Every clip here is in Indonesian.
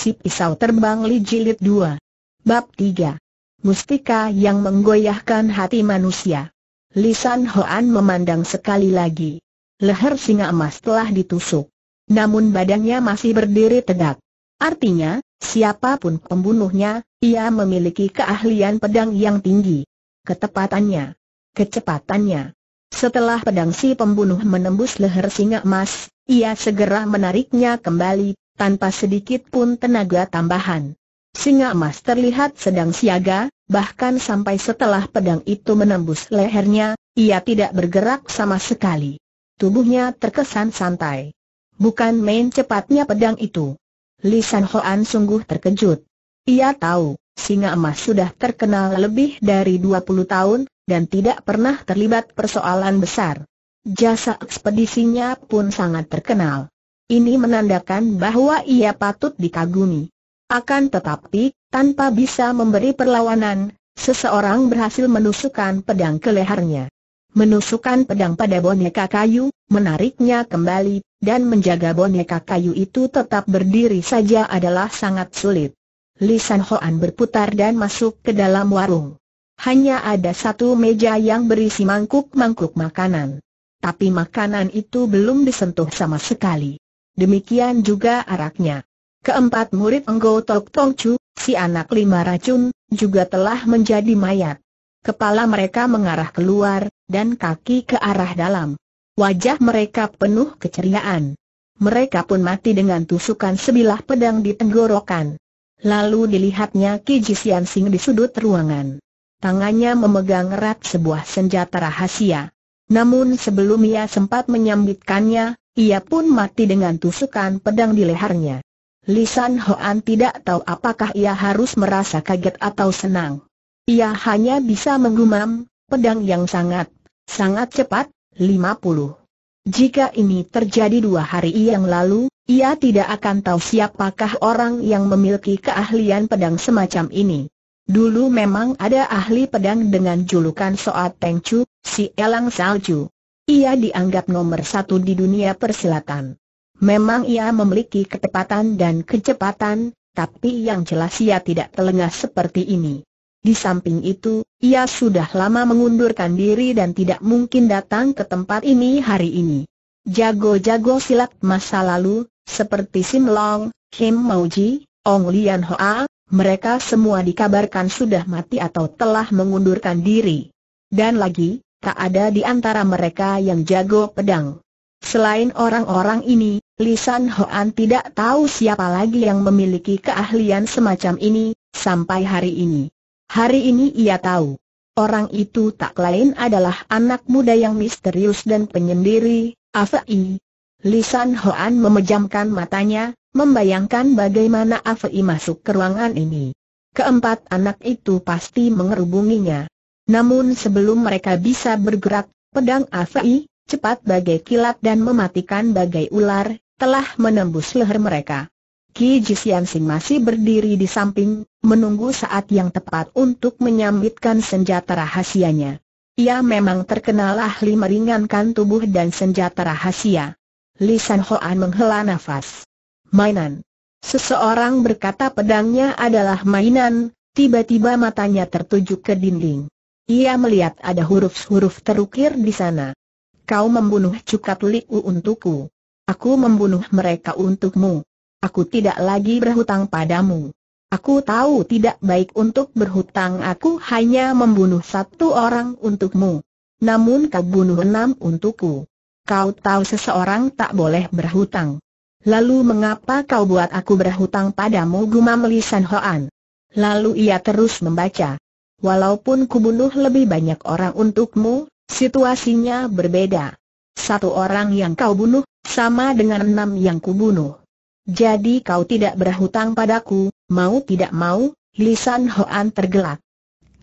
Si Pisau Terbang Li Jilid 2 Bab 3 Mustika yang menggoyahkan hati manusia Lisan Hoan memandang sekali lagi Leher singa emas telah ditusuk Namun badannya masih berdiri tegak Artinya, siapapun pembunuhnya, ia memiliki keahlian pedang yang tinggi Ketepatannya Kecepatannya setelah pedang si pembunuh menembus leher singa emas, ia segera menariknya kembali, tanpa sedikit pun tenaga tambahan. Singa emas terlihat sedang siaga, bahkan sampai setelah pedang itu menembus lehernya, ia tidak bergerak sama sekali. Tubuhnya terkesan santai. Bukan main cepatnya pedang itu. Lisan Hoan sungguh terkejut. Ia tahu, singa emas sudah terkenal lebih dari 20 tahun, dan tidak pernah terlibat persoalan besar. Jasa ekspedisinya pun sangat terkenal. Ini menandakan bahwa ia patut dikagumi. Akan tetapi, tanpa bisa memberi perlawanan, seseorang berhasil menusukkan pedang ke lehernya. Menusukkan pedang pada boneka kayu, menariknya kembali, dan menjaga boneka kayu itu tetap berdiri saja adalah sangat sulit. Lisan Hoan berputar dan masuk ke dalam warung. Hanya ada satu meja yang berisi mangkuk-mangkuk makanan. Tapi makanan itu belum disentuh sama sekali demikian juga araknya. Keempat murid Enggo Tok Tong Chu, si anak lima racun, juga telah menjadi mayat. Kepala mereka mengarah keluar, dan kaki ke arah dalam. Wajah mereka penuh keceriaan. Mereka pun mati dengan tusukan sebilah pedang di tenggorokan. Lalu dilihatnya Ki Jisian Sing di sudut ruangan. Tangannya memegang erat sebuah senjata rahasia. Namun sebelum ia sempat menyambitkannya, ia pun mati dengan tusukan pedang di lehernya. Lisan Hoan tidak tahu apakah ia harus merasa kaget atau senang. Ia hanya bisa menggumam, pedang yang sangat, sangat cepat, 50. Jika ini terjadi dua hari yang lalu, ia tidak akan tahu siapakah orang yang memiliki keahlian pedang semacam ini. Dulu memang ada ahli pedang dengan julukan Soat Tengcu, si Elang Salju. Ia dianggap nomor satu di dunia persilatan. Memang ia memiliki ketepatan dan kecepatan, tapi yang jelas ia tidak telengah seperti ini. Di samping itu, ia sudah lama mengundurkan diri dan tidak mungkin datang ke tempat ini hari ini. Jago-jago silat masa lalu, seperti Sim Long, Kim Mauji, Ong Lian Hoa, mereka semua dikabarkan sudah mati atau telah mengundurkan diri. Dan lagi, tak ada di antara mereka yang jago pedang. Selain orang-orang ini, Lisan Hoan tidak tahu siapa lagi yang memiliki keahlian semacam ini, sampai hari ini. Hari ini ia tahu. Orang itu tak lain adalah anak muda yang misterius dan penyendiri, Afei. Lisan Hoan memejamkan matanya, membayangkan bagaimana Afei masuk ke ruangan ini. Keempat anak itu pasti mengerubunginya. Namun sebelum mereka bisa bergerak, pedang Afai, cepat bagai kilat dan mematikan bagai ular, telah menembus leher mereka. Ki Jisian Sing masih berdiri di samping, menunggu saat yang tepat untuk menyambitkan senjata rahasianya. Ia memang terkenal ahli meringankan tubuh dan senjata rahasia. Lisan Hoan menghela nafas. Mainan. Seseorang berkata pedangnya adalah mainan, tiba-tiba matanya tertuju ke dinding. Ia melihat ada huruf-huruf terukir di sana. Kau membunuh cukat liu untukku. Aku membunuh mereka untukmu. Aku tidak lagi berhutang padamu. Aku tahu tidak baik untuk berhutang aku hanya membunuh satu orang untukmu. Namun kau bunuh enam untukku. Kau tahu seseorang tak boleh berhutang. Lalu mengapa kau buat aku berhutang padamu gumam Li Hoan? Lalu ia terus membaca. Walaupun kubunuh lebih banyak orang untukmu, situasinya berbeda. Satu orang yang kau bunuh, sama dengan enam yang kubunuh. Jadi kau tidak berhutang padaku, mau tidak mau, lisan Hoan tergelak.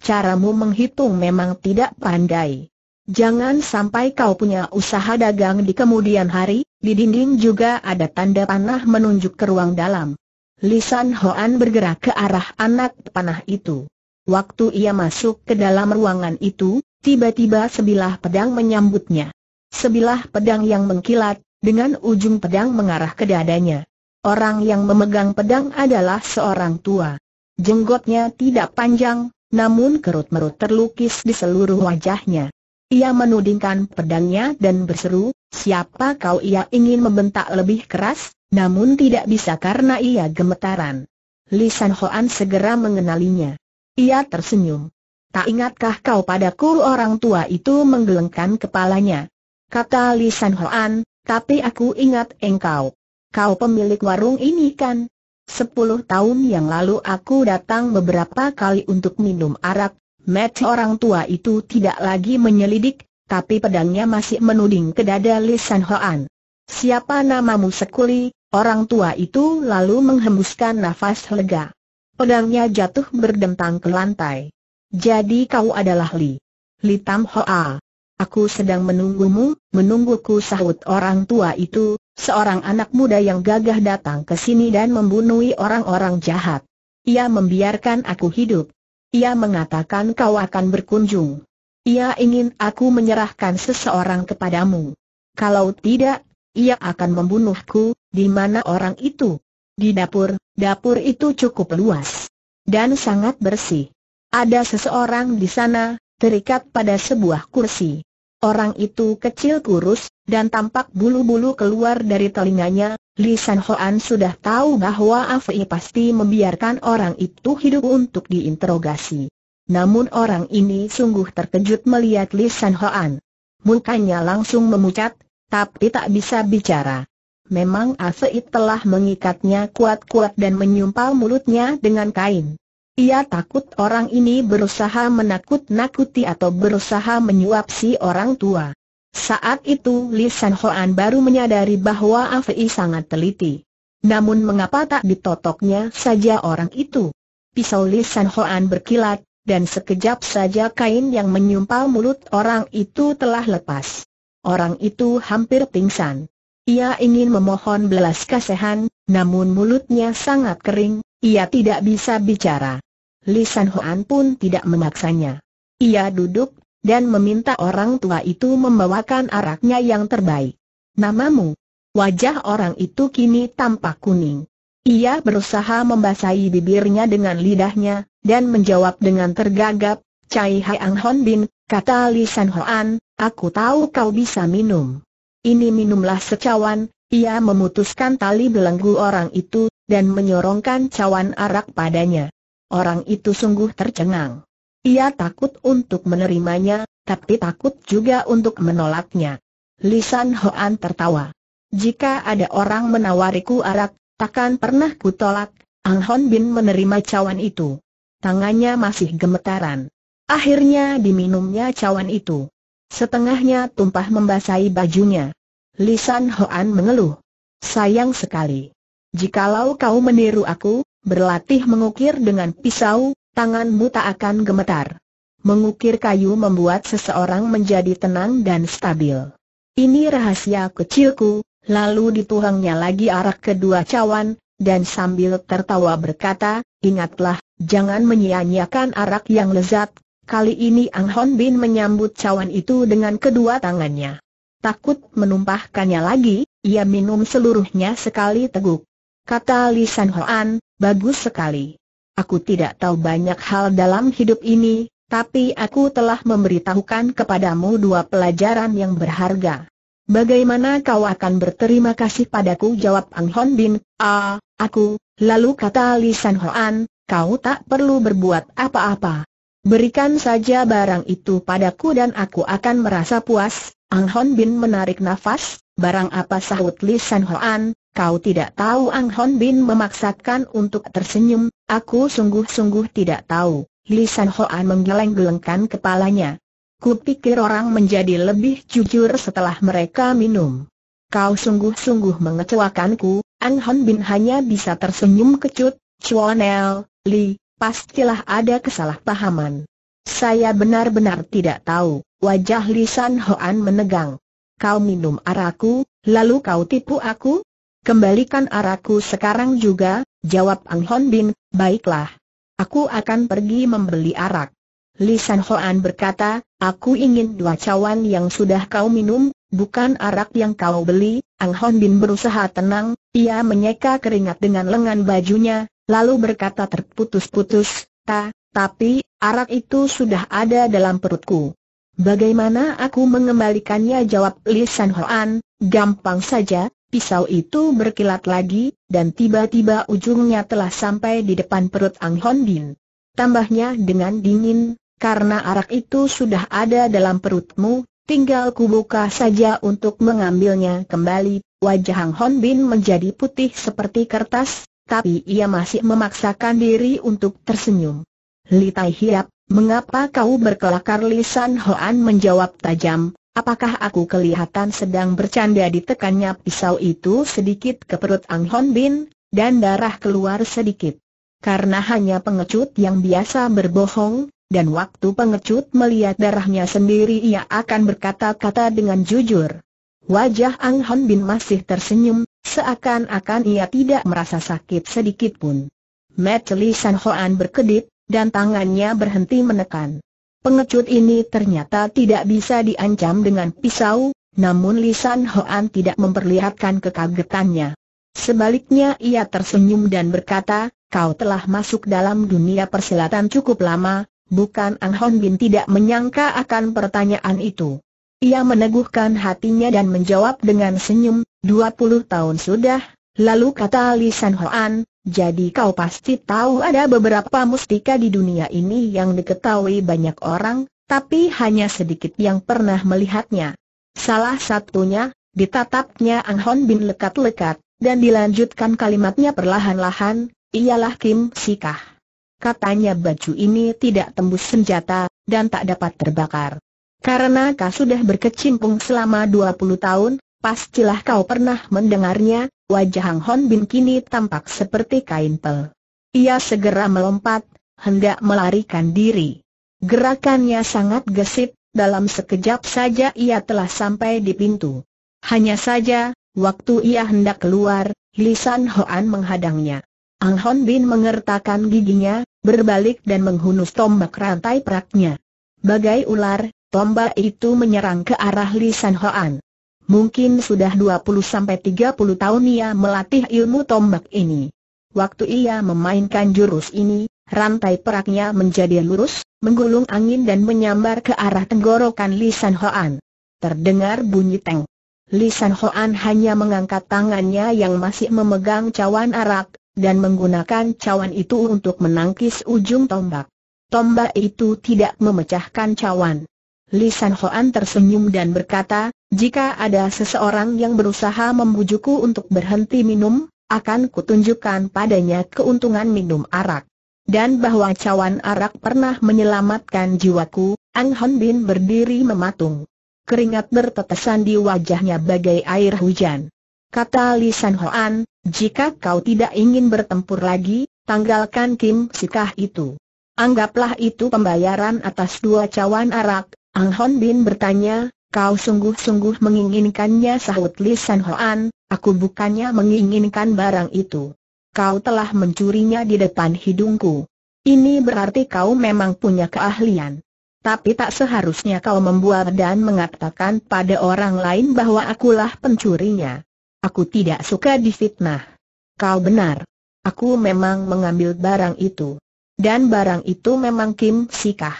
Caramu menghitung memang tidak pandai. Jangan sampai kau punya usaha dagang di kemudian hari, di dinding juga ada tanda panah menunjuk ke ruang dalam. Lisan Hoan bergerak ke arah anak panah itu. Waktu ia masuk ke dalam ruangan itu, tiba-tiba sebilah pedang menyambutnya. Sebilah pedang yang mengkilat, dengan ujung pedang mengarah ke dadanya. Orang yang memegang pedang adalah seorang tua. Jenggotnya tidak panjang, namun kerut-merut terlukis di seluruh wajahnya. Ia menudingkan pedangnya dan berseru, siapa kau ia ingin membentak lebih keras, namun tidak bisa karena ia gemetaran. Lisan Hoan segera mengenalinya. Ia tersenyum. Tak ingatkah kau padaku orang tua itu menggelengkan kepalanya? Kata Li Hoan, tapi aku ingat engkau. Kau pemilik warung ini kan? Sepuluh tahun yang lalu aku datang beberapa kali untuk minum arak, Met orang tua itu tidak lagi menyelidik, tapi pedangnya masih menuding ke dada Li Hoan. Siapa namamu sekuli, orang tua itu lalu menghembuskan nafas lega. Pedangnya jatuh berdentang ke lantai. Jadi kau adalah Li. Li Tam Hoa. Aku sedang menunggumu, menungguku sahut orang tua itu, seorang anak muda yang gagah datang ke sini dan membunuh orang-orang jahat. Ia membiarkan aku hidup. Ia mengatakan kau akan berkunjung. Ia ingin aku menyerahkan seseorang kepadamu. Kalau tidak, ia akan membunuhku, di mana orang itu? Di dapur, Dapur itu cukup luas dan sangat bersih. Ada seseorang di sana, terikat pada sebuah kursi. Orang itu kecil kurus, dan tampak bulu-bulu keluar dari telinganya, Li San Hoan sudah tahu bahwa Afei pasti membiarkan orang itu hidup untuk diinterogasi. Namun orang ini sungguh terkejut melihat Li San Hoan. Mukanya langsung memucat, tapi tak bisa bicara. Memang Aseit telah mengikatnya kuat-kuat dan menyumpal mulutnya dengan kain. Ia takut orang ini berusaha menakut-nakuti atau berusaha menyuap si orang tua. Saat itu Li San Hoan baru menyadari bahwa Afei sangat teliti. Namun mengapa tak ditotoknya saja orang itu? Pisau Li San Hoan berkilat, dan sekejap saja kain yang menyumpal mulut orang itu telah lepas. Orang itu hampir pingsan. Ia ingin memohon belas kasihan, namun mulutnya sangat kering, ia tidak bisa bicara. Lisan Hoan pun tidak memaksanya. Ia duduk, dan meminta orang tua itu membawakan araknya yang terbaik. Namamu? Wajah orang itu kini tampak kuning. Ia berusaha membasahi bibirnya dengan lidahnya, dan menjawab dengan tergagap, Cai Hai Hon Bin, kata Lisan Hoan, aku tahu kau bisa minum ini minumlah secawan, ia memutuskan tali belenggu orang itu, dan menyorongkan cawan arak padanya. Orang itu sungguh tercengang. Ia takut untuk menerimanya, tapi takut juga untuk menolaknya. Lisan Hoan tertawa. Jika ada orang menawariku arak, takkan pernah kutolak, Ang Hon Bin menerima cawan itu. Tangannya masih gemetaran. Akhirnya diminumnya cawan itu. Setengahnya tumpah membasahi bajunya. Lisan Hoan mengeluh. Sayang sekali. Jikalau kau meniru aku, berlatih mengukir dengan pisau, tanganmu tak akan gemetar. Mengukir kayu membuat seseorang menjadi tenang dan stabil. Ini rahasia kecilku, lalu dituangnya lagi arak kedua cawan, dan sambil tertawa berkata, ingatlah, jangan menyia-nyiakan arak yang lezat, Kali ini Ang Hon Bin menyambut cawan itu dengan kedua tangannya. Takut menumpahkannya lagi, ia minum seluruhnya sekali teguk. Kata Li San Hoan, bagus sekali. Aku tidak tahu banyak hal dalam hidup ini, tapi aku telah memberitahukan kepadamu dua pelajaran yang berharga. Bagaimana kau akan berterima kasih padaku? Jawab Ang Hon Bin, ah, aku, lalu kata Li San Hoan, kau tak perlu berbuat apa-apa, Berikan saja barang itu padaku dan aku akan merasa puas. Ang Hon Bin menarik nafas, barang apa sahut Li San Hoan, kau tidak tahu Ang Hon Bin memaksakan untuk tersenyum, aku sungguh-sungguh tidak tahu. Li San Hoan menggeleng-gelengkan kepalanya. Kupikir orang menjadi lebih jujur setelah mereka minum. Kau sungguh-sungguh mengecewakanku, Ang Hon Bin hanya bisa tersenyum kecut, Chuanel, Li, pastilah ada kesalahpahaman. Saya benar-benar tidak tahu, wajah Lisan Hoan menegang. Kau minum araku, lalu kau tipu aku? Kembalikan araku sekarang juga, jawab Ang Hon Bin, baiklah. Aku akan pergi membeli arak. Lisan Hoan berkata, aku ingin dua cawan yang sudah kau minum, bukan arak yang kau beli. Ang Hon Bin berusaha tenang, ia menyeka keringat dengan lengan bajunya, Lalu berkata terputus-putus, Ta, tapi, arak itu sudah ada dalam perutku. Bagaimana aku mengembalikannya jawab Lisan Hoan, gampang saja, pisau itu berkilat lagi, dan tiba-tiba ujungnya telah sampai di depan perut Ang Hon Bin. Tambahnya dengan dingin, karena arak itu sudah ada dalam perutmu, tinggal kubuka saja untuk mengambilnya kembali. Wajah Ang Hon Bin menjadi putih seperti kertas, tapi ia masih memaksakan diri untuk tersenyum. Li Tai Hiap, mengapa kau berkelakar lisan Hoan menjawab tajam, apakah aku kelihatan sedang bercanda ditekannya pisau itu sedikit ke perut Ang Hon Bin, dan darah keluar sedikit. Karena hanya pengecut yang biasa berbohong, dan waktu pengecut melihat darahnya sendiri ia akan berkata-kata dengan jujur. Wajah Ang Hon Bin masih tersenyum, seakan-akan ia tidak merasa sakit sedikit pun. Li San Hoan berkedip, dan tangannya berhenti menekan. Pengecut ini ternyata tidak bisa diancam dengan pisau, namun Lisan Hoan tidak memperlihatkan kekagetannya. Sebaliknya ia tersenyum dan berkata, kau telah masuk dalam dunia persilatan cukup lama, bukan Ang Hon Bin tidak menyangka akan pertanyaan itu. Ia meneguhkan hatinya dan menjawab dengan senyum, Dua puluh tahun sudah, lalu kata Li San Hoan, jadi kau pasti tahu ada beberapa mustika di dunia ini yang diketahui banyak orang, tapi hanya sedikit yang pernah melihatnya. Salah satunya, ditatapnya Ang Hon Bin lekat-lekat, dan dilanjutkan kalimatnya perlahan-lahan, ialah Kim Sikah. Katanya baju ini tidak tembus senjata, dan tak dapat terbakar. Karena kau sudah berkecimpung selama 20 tahun, pastilah kau pernah mendengarnya, wajah Hang Hon Bin kini tampak seperti kain pel. Ia segera melompat, hendak melarikan diri. Gerakannya sangat gesit, dalam sekejap saja ia telah sampai di pintu. Hanya saja, waktu ia hendak keluar, Lisan Hoan menghadangnya. Ang Hon Bin mengertakkan giginya, berbalik dan menghunus tombak rantai peraknya. Bagai ular, tombak itu menyerang ke arah Li San Hoan. Mungkin sudah 20-30 tahun ia melatih ilmu tombak ini. Waktu ia memainkan jurus ini, rantai peraknya menjadi lurus, menggulung angin dan menyambar ke arah tenggorokan Li Hoan. Terdengar bunyi teng. Li Hoan hanya mengangkat tangannya yang masih memegang cawan arak, dan menggunakan cawan itu untuk menangkis ujung tombak. Tombak itu tidak memecahkan cawan. Lisan Hoan tersenyum dan berkata, jika ada seseorang yang berusaha membujukku untuk berhenti minum, akan kutunjukkan padanya keuntungan minum arak. Dan bahwa cawan arak pernah menyelamatkan jiwaku, Ang Hon Bin berdiri mematung. Keringat bertetesan di wajahnya bagai air hujan. Kata Lisan Hoan, jika kau tidak ingin bertempur lagi, tanggalkan Kim Sikah itu. Anggaplah itu pembayaran atas dua cawan arak, Ang Hon Bin bertanya, kau sungguh-sungguh menginginkannya sahut Li San Hoan, aku bukannya menginginkan barang itu. Kau telah mencurinya di depan hidungku. Ini berarti kau memang punya keahlian. Tapi tak seharusnya kau membuat dan mengatakan pada orang lain bahwa akulah pencurinya. Aku tidak suka difitnah. Kau benar. Aku memang mengambil barang itu. Dan barang itu memang Kim Sikah.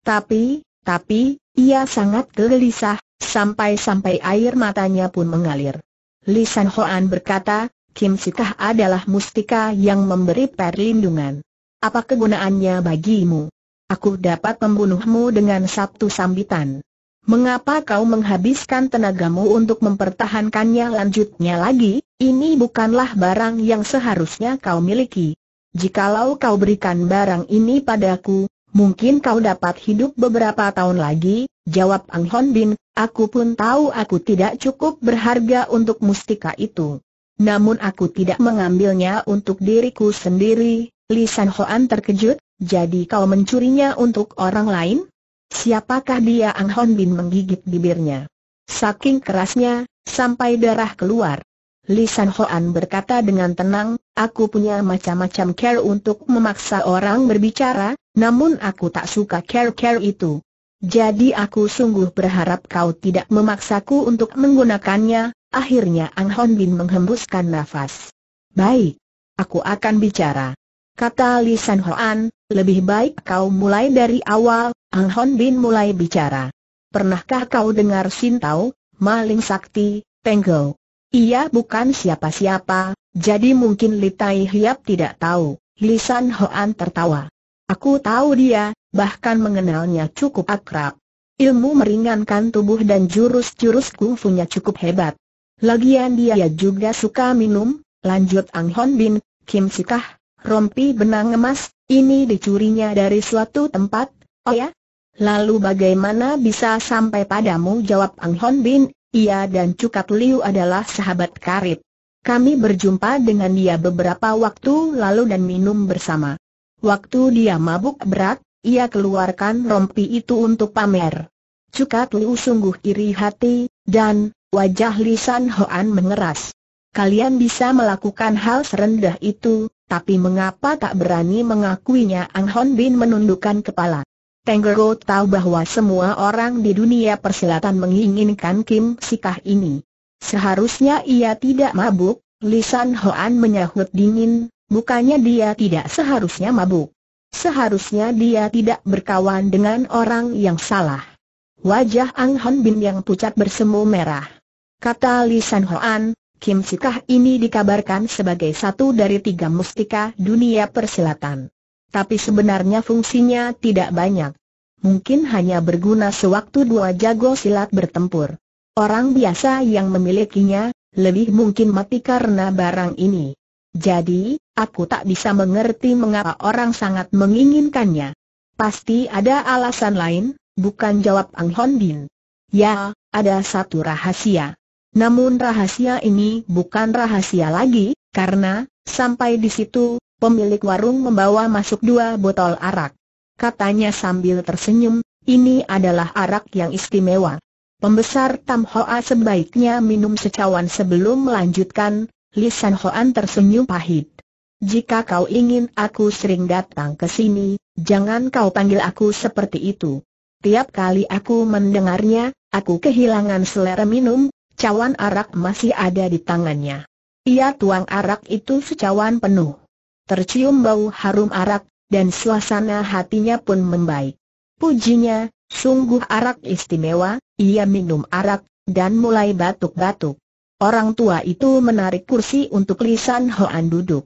Tapi, tapi, ia sangat gelisah, sampai-sampai air matanya pun mengalir. Li San Hoan berkata, Kim Sikah adalah mustika yang memberi perlindungan. Apa kegunaannya bagimu? Aku dapat membunuhmu dengan satu sambitan. Mengapa kau menghabiskan tenagamu untuk mempertahankannya lanjutnya lagi? Ini bukanlah barang yang seharusnya kau miliki. Jikalau kau berikan barang ini padaku, Mungkin kau dapat hidup beberapa tahun lagi, jawab Ang Hon Bin, aku pun tahu aku tidak cukup berharga untuk mustika itu. Namun aku tidak mengambilnya untuk diriku sendiri, Li San Hoan terkejut, jadi kau mencurinya untuk orang lain? Siapakah dia Ang Hon Bin menggigit bibirnya. Saking kerasnya, sampai darah keluar. Lisan Hoan berkata dengan tenang, aku punya macam-macam care untuk memaksa orang berbicara, namun aku tak suka care-care itu. Jadi aku sungguh berharap kau tidak memaksaku untuk menggunakannya, akhirnya Ang Hon Bin menghembuskan nafas. Baik, aku akan bicara. Kata Lisan Hoan, lebih baik kau mulai dari awal, Ang Hon Bin mulai bicara. Pernahkah kau dengar Sintau, Maling Sakti, Tenggel? Ia bukan siapa-siapa, jadi mungkin Li Tai Hiap tidak tahu. Li San Hoan tertawa. Aku tahu dia, bahkan mengenalnya cukup akrab. Ilmu meringankan tubuh dan jurus-jurus kungfunya cukup hebat. Lagian dia juga suka minum, lanjut Ang Hon Bin, Kim Sikah, rompi benang emas, ini dicurinya dari suatu tempat, oh ya? Lalu bagaimana bisa sampai padamu jawab Ang Hon Bin, ia dan Cukat Liu adalah sahabat karib. Kami berjumpa dengan dia beberapa waktu lalu dan minum bersama. Waktu dia mabuk berat, ia keluarkan rompi itu untuk pamer. Cukat Liu sungguh iri hati, dan wajah Lisan Hoan mengeras. Kalian bisa melakukan hal serendah itu, tapi mengapa tak berani mengakuinya Ang Hon Bin menundukkan kepala. Tenggero tahu bahwa semua orang di dunia persilatan menginginkan Kim Sikah ini. Seharusnya ia tidak mabuk, Lisan Hoan menyahut dingin, bukannya dia tidak seharusnya mabuk. Seharusnya dia tidak berkawan dengan orang yang salah. Wajah Ang Han Bin yang pucat bersemu merah. Kata Lisan Hoan, Kim Sikah ini dikabarkan sebagai satu dari tiga mustika dunia persilatan tapi sebenarnya fungsinya tidak banyak. Mungkin hanya berguna sewaktu dua jago silat bertempur. Orang biasa yang memilikinya, lebih mungkin mati karena barang ini. Jadi, aku tak bisa mengerti mengapa orang sangat menginginkannya. Pasti ada alasan lain, bukan jawab Ang Hon Bin. Ya, ada satu rahasia. Namun rahasia ini bukan rahasia lagi, karena, sampai di situ, pemilik warung membawa masuk dua botol arak. Katanya sambil tersenyum, ini adalah arak yang istimewa. Pembesar Tam Hoa sebaiknya minum secawan sebelum melanjutkan, Lisan Hoan tersenyum pahit. Jika kau ingin aku sering datang ke sini, jangan kau panggil aku seperti itu. Tiap kali aku mendengarnya, aku kehilangan selera minum, cawan arak masih ada di tangannya. Ia tuang arak itu secawan penuh tercium bau harum arak, dan suasana hatinya pun membaik. Pujinya, sungguh arak istimewa, ia minum arak, dan mulai batuk-batuk. Orang tua itu menarik kursi untuk Lisan Hoan duduk.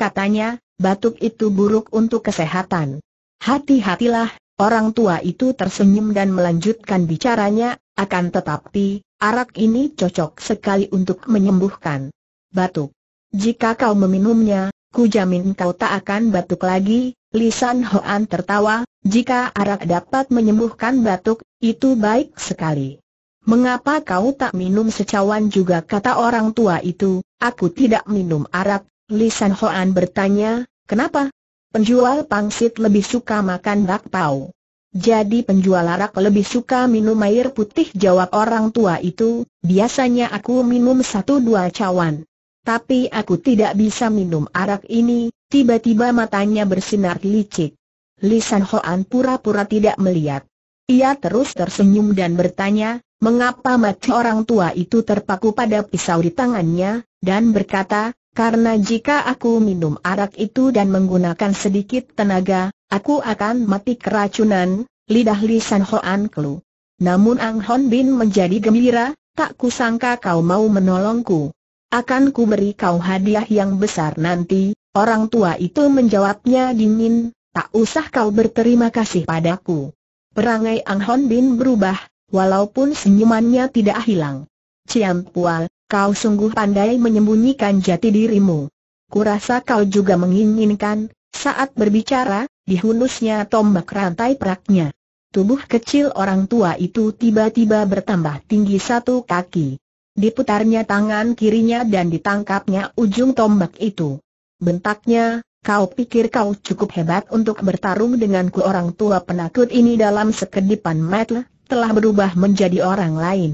Katanya, batuk itu buruk untuk kesehatan. Hati-hatilah, orang tua itu tersenyum dan melanjutkan bicaranya, akan tetapi, arak ini cocok sekali untuk menyembuhkan batuk. Jika kau meminumnya, Ku jamin kau tak akan batuk lagi, Lisan Hoan tertawa, jika arak dapat menyembuhkan batuk, itu baik sekali. Mengapa kau tak minum secawan juga kata orang tua itu, aku tidak minum arak, Lisan Hoan bertanya, kenapa? Penjual pangsit lebih suka makan bakpao. Jadi penjual arak lebih suka minum air putih jawab orang tua itu, biasanya aku minum satu dua cawan. Tapi aku tidak bisa minum arak ini, tiba-tiba matanya bersinar licik. Lisan Hoan pura-pura tidak melihat. Ia terus tersenyum dan bertanya, mengapa mati orang tua itu terpaku pada pisau di tangannya, dan berkata, karena jika aku minum arak itu dan menggunakan sedikit tenaga, aku akan mati keracunan, lidah lisan Hoan kelu. Namun Ang Hon Bin menjadi gembira, tak kusangka kau mau menolongku akan ku beri kau hadiah yang besar nanti, orang tua itu menjawabnya dingin, tak usah kau berterima kasih padaku. Perangai Ang Hon Bin berubah, walaupun senyumannya tidak hilang. Cian Pual, kau sungguh pandai menyembunyikan jati dirimu. Kurasa kau juga menginginkan, saat berbicara, dihunusnya tombak rantai peraknya. Tubuh kecil orang tua itu tiba-tiba bertambah tinggi satu kaki. Diputarnya tangan kirinya dan ditangkapnya ujung tombak itu. Bentaknya, kau pikir kau cukup hebat untuk bertarung denganku orang tua penakut ini dalam sekedipan mata, telah berubah menjadi orang lain.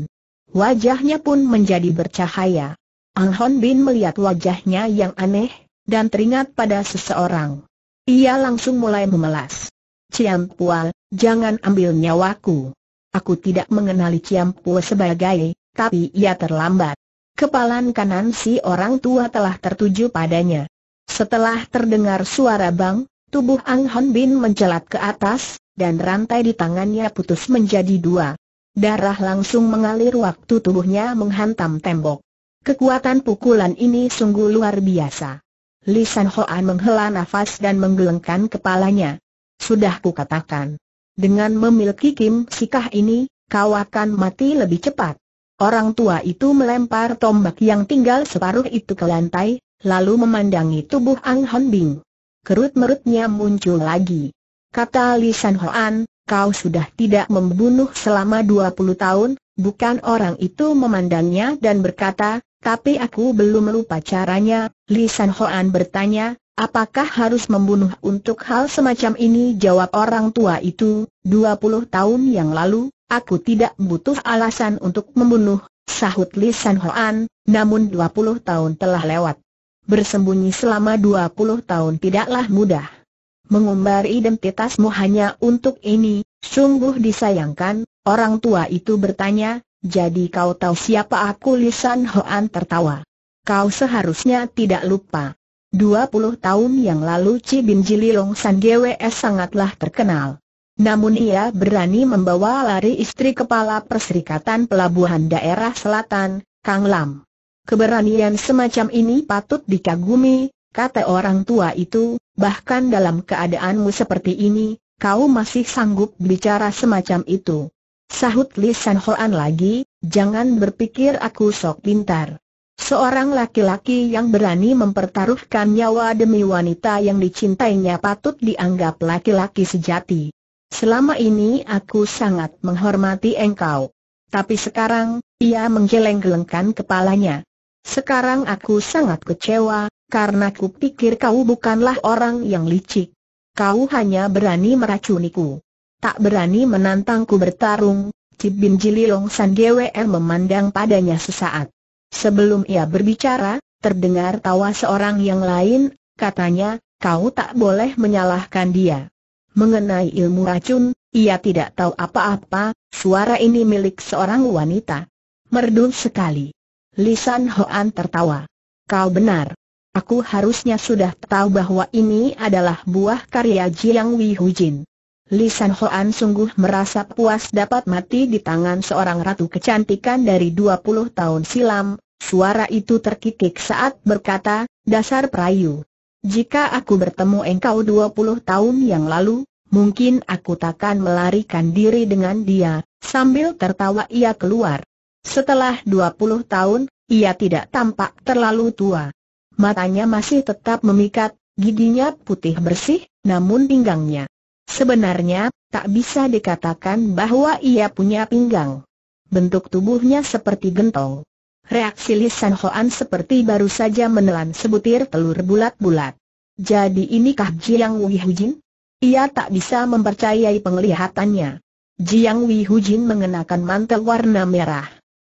Wajahnya pun menjadi bercahaya. Ang Hon Bin melihat wajahnya yang aneh, dan teringat pada seseorang. Ia langsung mulai memelas. Ciam Pual, jangan ambil nyawaku. Aku tidak mengenali Ciam Pual sebagai tapi ia terlambat. Kepalan kanan si orang tua telah tertuju padanya. Setelah terdengar suara bang, tubuh Ang Hon Bin mencelat ke atas, dan rantai di tangannya putus menjadi dua. Darah langsung mengalir waktu tubuhnya menghantam tembok. Kekuatan pukulan ini sungguh luar biasa. Lisan Hoan menghela nafas dan menggelengkan kepalanya. Sudah katakan. Dengan memiliki Kim Sikah ini, kau akan mati lebih cepat. Orang tua itu melempar tombak yang tinggal separuh itu ke lantai, lalu memandangi tubuh Ang Hon Bing. Kerut merutnya muncul lagi. Kata Li San Hoan, kau sudah tidak membunuh selama 20 tahun, bukan orang itu memandangnya dan berkata, tapi aku belum lupa caranya, Li San Hoan bertanya, apakah harus membunuh untuk hal semacam ini? Jawab orang tua itu, 20 tahun yang lalu, aku tidak butuh alasan untuk membunuh, sahut Li San Hoan, namun 20 tahun telah lewat. Bersembunyi selama 20 tahun tidaklah mudah. Mengumbar identitasmu hanya untuk ini, sungguh disayangkan, orang tua itu bertanya, jadi kau tahu siapa aku Lisan Hoan tertawa. Kau seharusnya tidak lupa. 20 tahun yang lalu Cibinjililong Jililong San GWS sangatlah terkenal. Namun ia berani membawa lari istri kepala Perserikatan Pelabuhan Daerah Selatan, Kang Lam. Keberanian semacam ini patut dikagumi, kata orang tua itu, bahkan dalam keadaanmu seperti ini, kau masih sanggup bicara semacam itu. Sahut Li San Hoan lagi, jangan berpikir aku sok pintar. Seorang laki-laki yang berani mempertaruhkan nyawa demi wanita yang dicintainya patut dianggap laki-laki sejati. Selama ini aku sangat menghormati engkau. Tapi sekarang, ia menggeleng-gelengkan kepalanya. Sekarang aku sangat kecewa, karena kupikir kau bukanlah orang yang licik. Kau hanya berani meracuniku tak berani menantangku bertarung, Cip Bin Long San GWR memandang padanya sesaat. Sebelum ia berbicara, terdengar tawa seorang yang lain, katanya, kau tak boleh menyalahkan dia. Mengenai ilmu racun, ia tidak tahu apa-apa, suara ini milik seorang wanita. Merdu sekali. Lisan Hoan tertawa. Kau benar. Aku harusnya sudah tahu bahwa ini adalah buah karya Jiang Wihujin. Lisan Hoan sungguh merasa puas dapat mati di tangan seorang ratu kecantikan dari 20 tahun silam, suara itu terkikik saat berkata, dasar perayu. Jika aku bertemu engkau 20 tahun yang lalu, mungkin aku takkan melarikan diri dengan dia, sambil tertawa ia keluar. Setelah 20 tahun, ia tidak tampak terlalu tua. Matanya masih tetap memikat, giginya putih bersih, namun pinggangnya Sebenarnya, tak bisa dikatakan bahwa ia punya pinggang. Bentuk tubuhnya seperti gentong. Reaksi lisan Hoan seperti baru saja menelan sebutir telur bulat-bulat. Jadi inikah Jiang Wei Ia tak bisa mempercayai penglihatannya. Jiang Wei mengenakan mantel warna merah.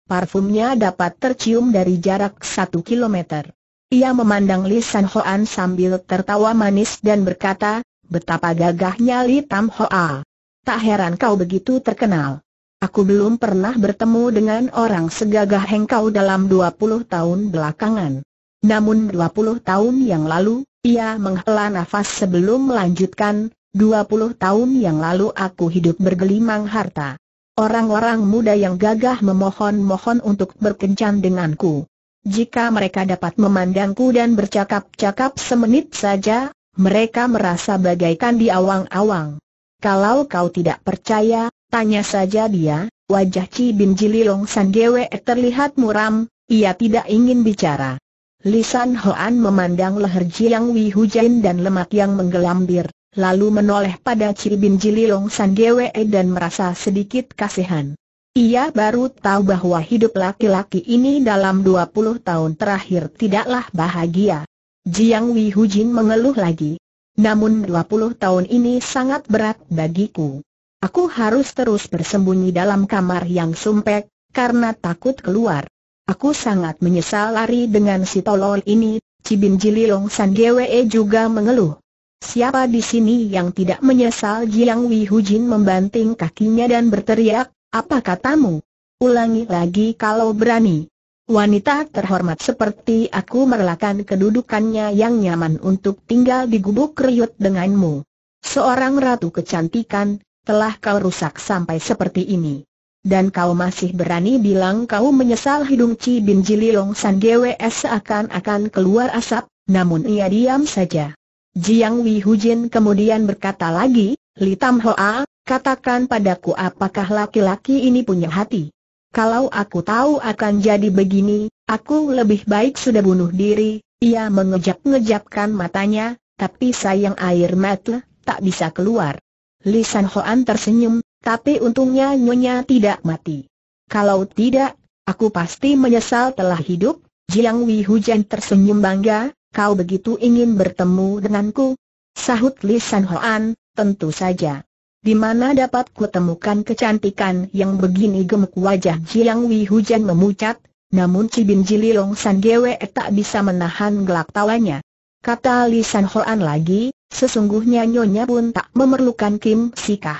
Parfumnya dapat tercium dari jarak satu kilometer. Ia memandang Lisan Hoan sambil tertawa manis dan berkata, Betapa gagahnya Li Tam Hoa. Tak heran kau begitu terkenal. Aku belum pernah bertemu dengan orang segagah hengkau dalam 20 tahun belakangan. Namun 20 tahun yang lalu, ia menghela nafas sebelum melanjutkan, 20 tahun yang lalu aku hidup bergelimang harta. Orang-orang muda yang gagah memohon-mohon untuk berkencan denganku. Jika mereka dapat memandangku dan bercakap-cakap semenit saja, mereka merasa bagaikan di awang-awang. Kalau kau tidak percaya, tanya saja dia, wajah Ci Bin Jililong San Gwe terlihat muram, ia tidak ingin bicara. Lisan Hoan memandang leher Jiang Wei Hujan dan lemak yang menggelambir, lalu menoleh pada Ci Bin Jililong San Gwe dan merasa sedikit kasihan. Ia baru tahu bahwa hidup laki-laki ini dalam 20 tahun terakhir tidaklah bahagia. Jiang Wei Hujin mengeluh lagi. Namun 20 tahun ini sangat berat bagiku. Aku harus terus bersembunyi dalam kamar yang sumpek, karena takut keluar. Aku sangat menyesal lari dengan si tolol ini, Cibin Long San Gwe juga mengeluh. Siapa di sini yang tidak menyesal Jiang Wei Hujin membanting kakinya dan berteriak, apa katamu? Ulangi lagi kalau berani. Wanita terhormat seperti aku merelakan kedudukannya yang nyaman untuk tinggal di gubuk riut denganmu. Seorang ratu kecantikan, telah kau rusak sampai seperti ini. Dan kau masih berani bilang kau menyesal hidung Ci Bin Jililong San GWS seakan-akan keluar asap, namun ia diam saja. Jiang Wei Hujin kemudian berkata lagi, Li Tam Hoa, katakan padaku apakah laki-laki ini punya hati. Kalau aku tahu akan jadi begini, aku lebih baik sudah bunuh diri. Ia mengejap-ngejapkan matanya, tapi sayang air mata tak bisa keluar. Lisan Hoan tersenyum, tapi untungnya nyonya tidak mati. Kalau tidak, aku pasti menyesal telah hidup. Jiang Wei Hujan tersenyum bangga, kau begitu ingin bertemu denganku. Sahut Lisan Hoan, tentu saja. Di mana dapat kutemukan kecantikan yang begini gemuk wajah Jiang Wei Hujan memucat, namun Cibin Jililong San Gwe tak bisa menahan gelak tawanya. Kata Li San Hoan lagi, sesungguhnya Nyonya pun tak memerlukan Kim Sikah.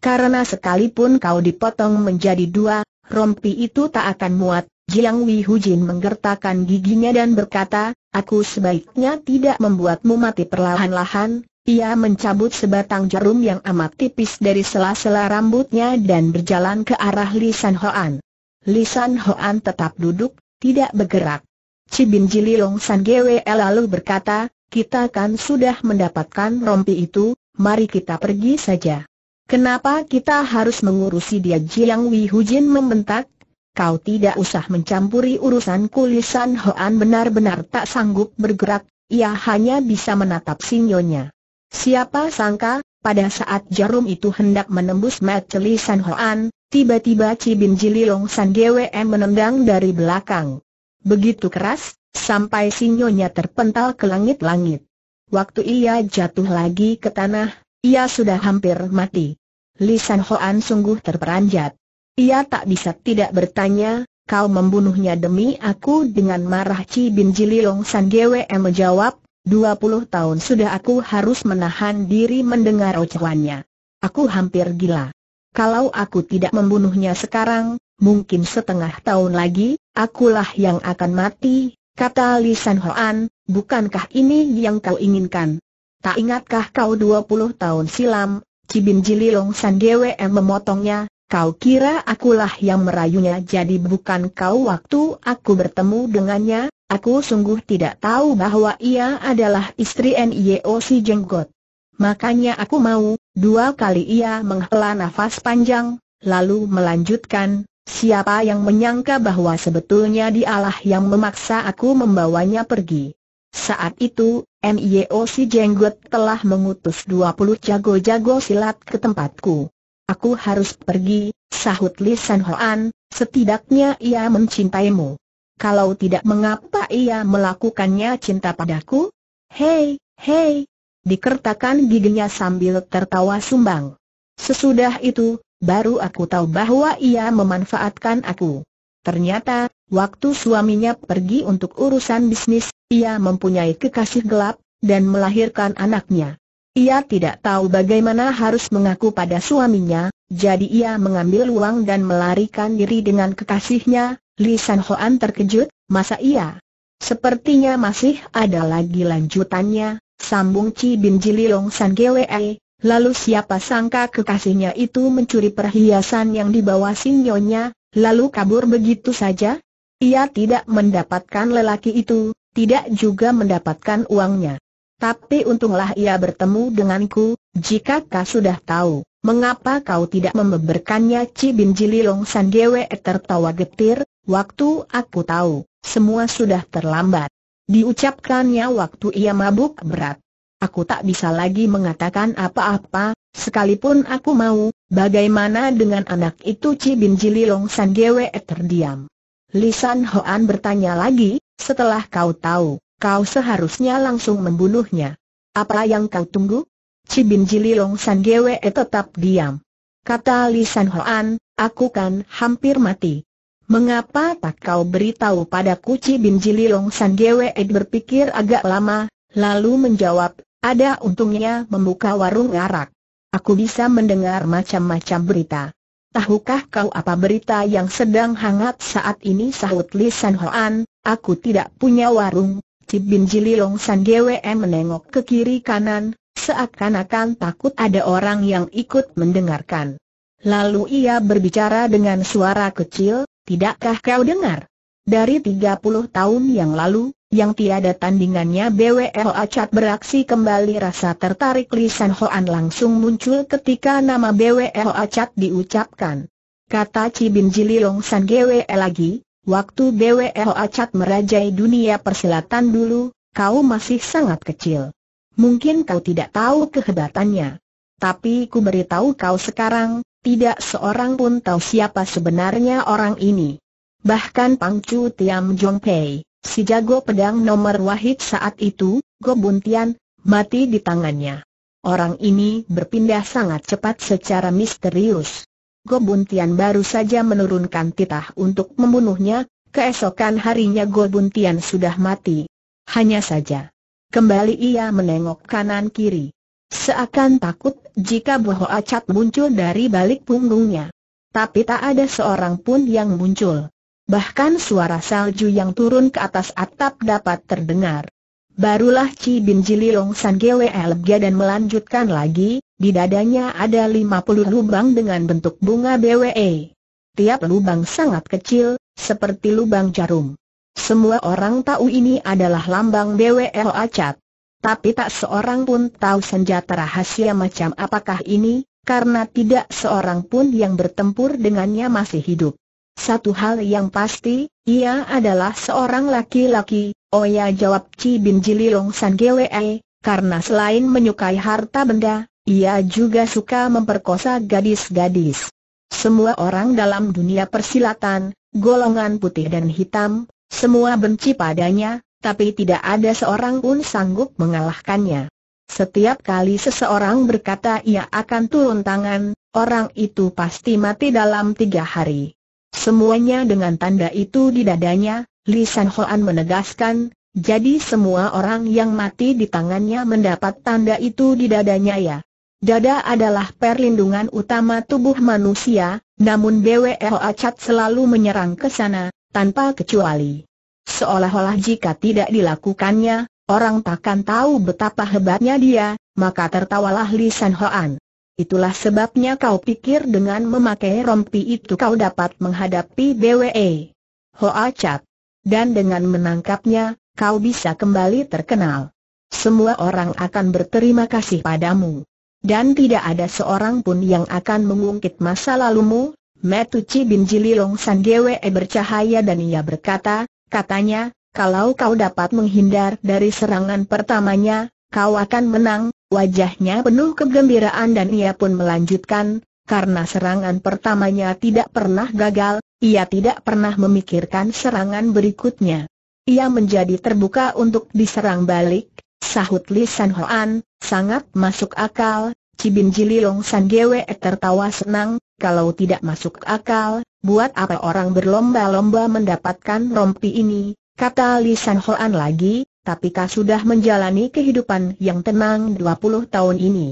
Karena sekalipun kau dipotong menjadi dua, rompi itu tak akan muat, Jiang Wei Hujin menggertakkan giginya dan berkata, aku sebaiknya tidak membuatmu mati perlahan-lahan, ia mencabut sebatang jarum yang amat tipis dari sela-sela rambutnya dan berjalan ke arah Lisan Hoan. Lisan Hoan tetap duduk, tidak bergerak. Cibin Jili Long San Gwe lalu berkata, kita kan sudah mendapatkan rompi itu, mari kita pergi saja. Kenapa kita harus mengurusi dia Jiang Wei Hujin membentak? Kau tidak usah mencampuri urusanku Lisan Hoan benar-benar tak sanggup bergerak, ia hanya bisa menatap sinyonya. Siapa sangka, pada saat jarum itu hendak menembus mata San Hoan, tiba-tiba Cibin Jili Long San GWM menendang dari belakang. Begitu keras, sampai sinyonya terpental ke langit-langit. Waktu ia jatuh lagi ke tanah, ia sudah hampir mati. Li San Hoan sungguh terperanjat. Ia tak bisa tidak bertanya, kau membunuhnya demi aku dengan marah Cibinjili Jili Long San GWM menjawab, 20 tahun sudah aku harus menahan diri mendengar ocehannya. Aku hampir gila. Kalau aku tidak membunuhnya sekarang, mungkin setengah tahun lagi, akulah yang akan mati, kata Lisan Hoan, bukankah ini yang kau inginkan? Tak ingatkah kau 20 tahun silam, Cibin Jililong San memotongnya, kau kira akulah yang merayunya jadi bukan kau waktu aku bertemu dengannya, Aku sungguh tidak tahu bahwa ia adalah istri N.I.O. si Jenggot. Makanya aku mau, dua kali ia menghela nafas panjang, lalu melanjutkan, siapa yang menyangka bahwa sebetulnya dialah yang memaksa aku membawanya pergi. Saat itu, M.I.O. si Jenggot telah mengutus 20 jago-jago silat ke tempatku. Aku harus pergi, sahut Li Hoan, setidaknya ia mencintaimu kalau tidak mengapa ia melakukannya cinta padaku? Hei, hei! Dikertakan giginya sambil tertawa sumbang. Sesudah itu, baru aku tahu bahwa ia memanfaatkan aku. Ternyata, waktu suaminya pergi untuk urusan bisnis, ia mempunyai kekasih gelap, dan melahirkan anaknya. Ia tidak tahu bagaimana harus mengaku pada suaminya, jadi ia mengambil uang dan melarikan diri dengan kekasihnya, Li San Hoan terkejut, masa iya? Sepertinya masih ada lagi lanjutannya, sambung Ci Bin Jililong San Gwe, lalu siapa sangka kekasihnya itu mencuri perhiasan yang dibawa sinyonya, lalu kabur begitu saja? Ia tidak mendapatkan lelaki itu, tidak juga mendapatkan uangnya. Tapi untunglah ia bertemu denganku, jika kau sudah tahu, mengapa kau tidak membeberkannya Ci Bin San Gwe tertawa getir, Waktu aku tahu, semua sudah terlambat. Diucapkannya waktu ia mabuk berat. Aku tak bisa lagi mengatakan apa-apa, sekalipun aku mau, bagaimana dengan anak itu Cibin Jililong San Gwe terdiam. Lisan Hoan bertanya lagi, setelah kau tahu, kau seharusnya langsung membunuhnya. Apa yang kau tunggu? Cibin Jililong San Gwe tetap diam. Kata Lisan Hoan, aku kan hampir mati. Mengapa tak kau beritahu pada Kuci Bin Long San Gwe berpikir agak lama, lalu menjawab, ada untungnya membuka warung arak. Aku bisa mendengar macam-macam berita. Tahukah kau apa berita yang sedang hangat saat ini sahut Li San Hoan, aku tidak punya warung. Cip Bin Long San Gwe menengok ke kiri kanan, seakan-akan takut ada orang yang ikut mendengarkan. Lalu ia berbicara dengan suara kecil, Tidakkah kau dengar? Dari 30 tahun yang lalu, yang tiada tandingannya BWL Acat beraksi kembali rasa tertarik Li San Hoan langsung muncul ketika nama BWL Acat diucapkan. Kata Cibin Jili Long San GWE lagi, waktu BWL Acat merajai dunia persilatan dulu, kau masih sangat kecil. Mungkin kau tidak tahu kehebatannya. Tapi ku beritahu kau sekarang, tidak seorang pun tahu siapa sebenarnya orang ini. Bahkan Pang Chu Tiam Jong Pei, si jago pedang nomor wahid saat itu, Go Tian, mati di tangannya. Orang ini berpindah sangat cepat secara misterius. Go Tian baru saja menurunkan titah untuk membunuhnya, keesokan harinya Go Tian sudah mati. Hanya saja, kembali ia menengok kanan kiri. Seakan takut jika buah Acat muncul dari balik punggungnya. Tapi tak ada seorang pun yang muncul. Bahkan suara salju yang turun ke atas atap dapat terdengar. Barulah Ci Bin Jililong San Gwe dan melanjutkan lagi, di dadanya ada 50 lubang dengan bentuk bunga BWE. Tiap lubang sangat kecil, seperti lubang jarum. Semua orang tahu ini adalah lambang BWE Acat. Tapi tak seorang pun tahu senjata rahasia macam apakah ini, karena tidak seorang pun yang bertempur dengannya masih hidup. Satu hal yang pasti, ia adalah seorang laki-laki, oh ya jawab Ci Bin Jililong San Gwe, karena selain menyukai harta benda, ia juga suka memperkosa gadis-gadis. Semua orang dalam dunia persilatan, golongan putih dan hitam, semua benci padanya, tapi tidak ada seorang pun sanggup mengalahkannya. Setiap kali seseorang berkata ia akan turun tangan, orang itu pasti mati dalam tiga hari. Semuanya dengan tanda itu di dadanya, Li San Hoan menegaskan, jadi semua orang yang mati di tangannya mendapat tanda itu di dadanya ya. Dada adalah perlindungan utama tubuh manusia, namun BWE Acat selalu menyerang ke sana, tanpa kecuali. Seolah-olah jika tidak dilakukannya, orang takkan tahu betapa hebatnya dia, maka tertawalah Li San Hoan. Itulah sebabnya kau pikir dengan memakai rompi itu kau dapat menghadapi BWE. Hoa Chat. Dan dengan menangkapnya, kau bisa kembali terkenal. Semua orang akan berterima kasih padamu. Dan tidak ada seorang pun yang akan mengungkit masa lalumu. Metuci bin Jililong San bercahaya dan ia berkata, katanya, kalau kau dapat menghindar dari serangan pertamanya, kau akan menang, wajahnya penuh kegembiraan dan ia pun melanjutkan, karena serangan pertamanya tidak pernah gagal, ia tidak pernah memikirkan serangan berikutnya. Ia menjadi terbuka untuk diserang balik, sahut Li San Hoan, sangat masuk akal, Cibin Jililong San Gwe tertawa senang, kalau tidak masuk akal, buat apa orang berlomba-lomba mendapatkan rompi ini, kata Li San Hoan lagi, tapi kau sudah menjalani kehidupan yang tenang 20 tahun ini.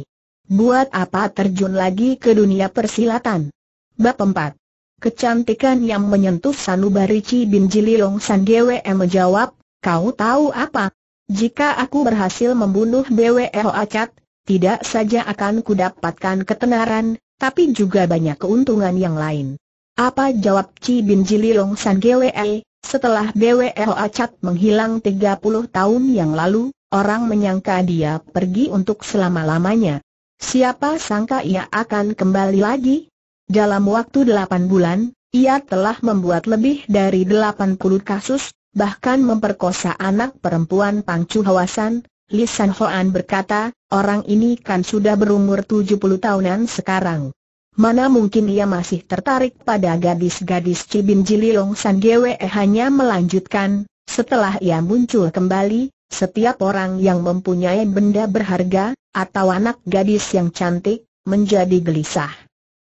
Buat apa terjun lagi ke dunia persilatan? Bab 4 Kecantikan yang menyentuh Sanubarici Bin Jililong San Gwe menjawab, kau tahu apa? Jika aku berhasil membunuh Bwe Acat, tidak saja akan kudapatkan ketenaran, tapi juga banyak keuntungan yang lain. Apa jawab Chi Bin Jililong San Gwe? Setelah Bwe Acat menghilang 30 tahun yang lalu, orang menyangka dia pergi untuk selama-lamanya. Siapa sangka ia akan kembali lagi? Dalam waktu 8 bulan, ia telah membuat lebih dari 80 kasus, bahkan memperkosa anak perempuan Pangcu Hawasan, Li San Hoan berkata, orang ini kan sudah berumur 70 tahunan sekarang. Mana mungkin ia masih tertarik pada gadis-gadis Cibin Jililong San Gwe hanya melanjutkan, setelah ia muncul kembali, setiap orang yang mempunyai benda berharga, atau anak gadis yang cantik, menjadi gelisah.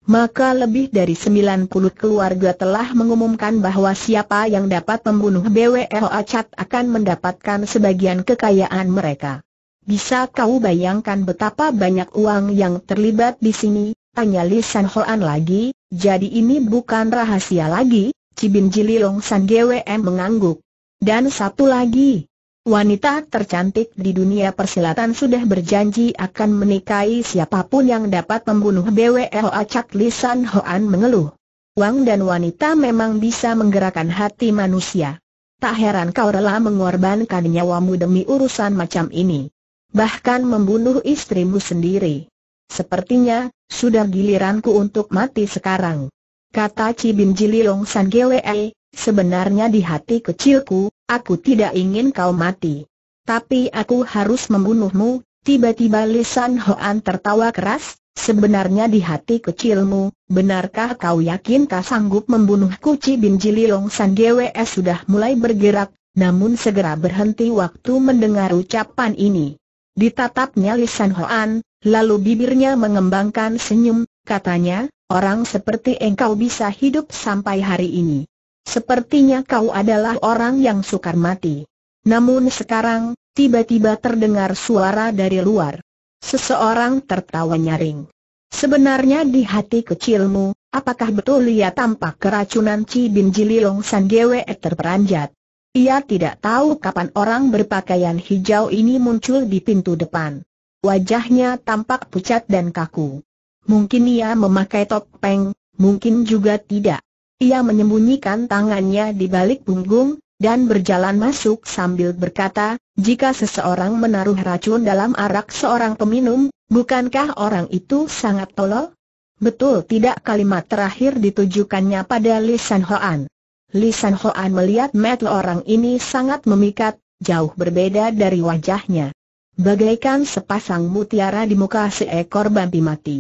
Maka lebih dari 90 keluarga telah mengumumkan bahwa siapa yang dapat membunuh BWO Acat akan mendapatkan sebagian kekayaan mereka. Bisa kau bayangkan betapa banyak uang yang terlibat di sini, Tanya Li San Hoan lagi, jadi ini bukan rahasia lagi, Cibin Long San M mengangguk. Dan satu lagi, wanita tercantik di dunia persilatan sudah berjanji akan menikahi siapapun yang dapat membunuh BWL Acak Li San Hoan mengeluh. Wang dan wanita memang bisa menggerakkan hati manusia. Tak heran kau rela mengorbankan nyawamu demi urusan macam ini. Bahkan membunuh istrimu sendiri. Sepertinya, sudah giliranku untuk mati sekarang. Kata Cibin Jiliong San Gwee, eh, sebenarnya di hati kecilku, aku tidak ingin kau mati. Tapi aku harus membunuhmu, tiba-tiba Lisan Hoan tertawa keras, sebenarnya di hati kecilmu, benarkah kau yakin kau sanggup membunuhku Cibin Jiliong San Gwee eh, sudah mulai bergerak, namun segera berhenti waktu mendengar ucapan ini. Ditatapnya Lisan Hoan, Lalu bibirnya mengembangkan senyum, katanya, orang seperti engkau bisa hidup sampai hari ini. Sepertinya kau adalah orang yang sukar mati. Namun sekarang, tiba-tiba terdengar suara dari luar. Seseorang tertawa nyaring. Sebenarnya di hati kecilmu, apakah betul ia tampak keracunan Ci Bin Jililong San Gwe terperanjat? Ia tidak tahu kapan orang berpakaian hijau ini muncul di pintu depan wajahnya tampak pucat dan kaku. Mungkin ia memakai topeng, mungkin juga tidak. Ia menyembunyikan tangannya di balik punggung, dan berjalan masuk sambil berkata, jika seseorang menaruh racun dalam arak seorang peminum, bukankah orang itu sangat tolol? Betul tidak kalimat terakhir ditujukannya pada Lisan Hoan. Lisan Hoan melihat mata orang ini sangat memikat, jauh berbeda dari wajahnya. Bagaikan sepasang mutiara di muka seekor babi mati.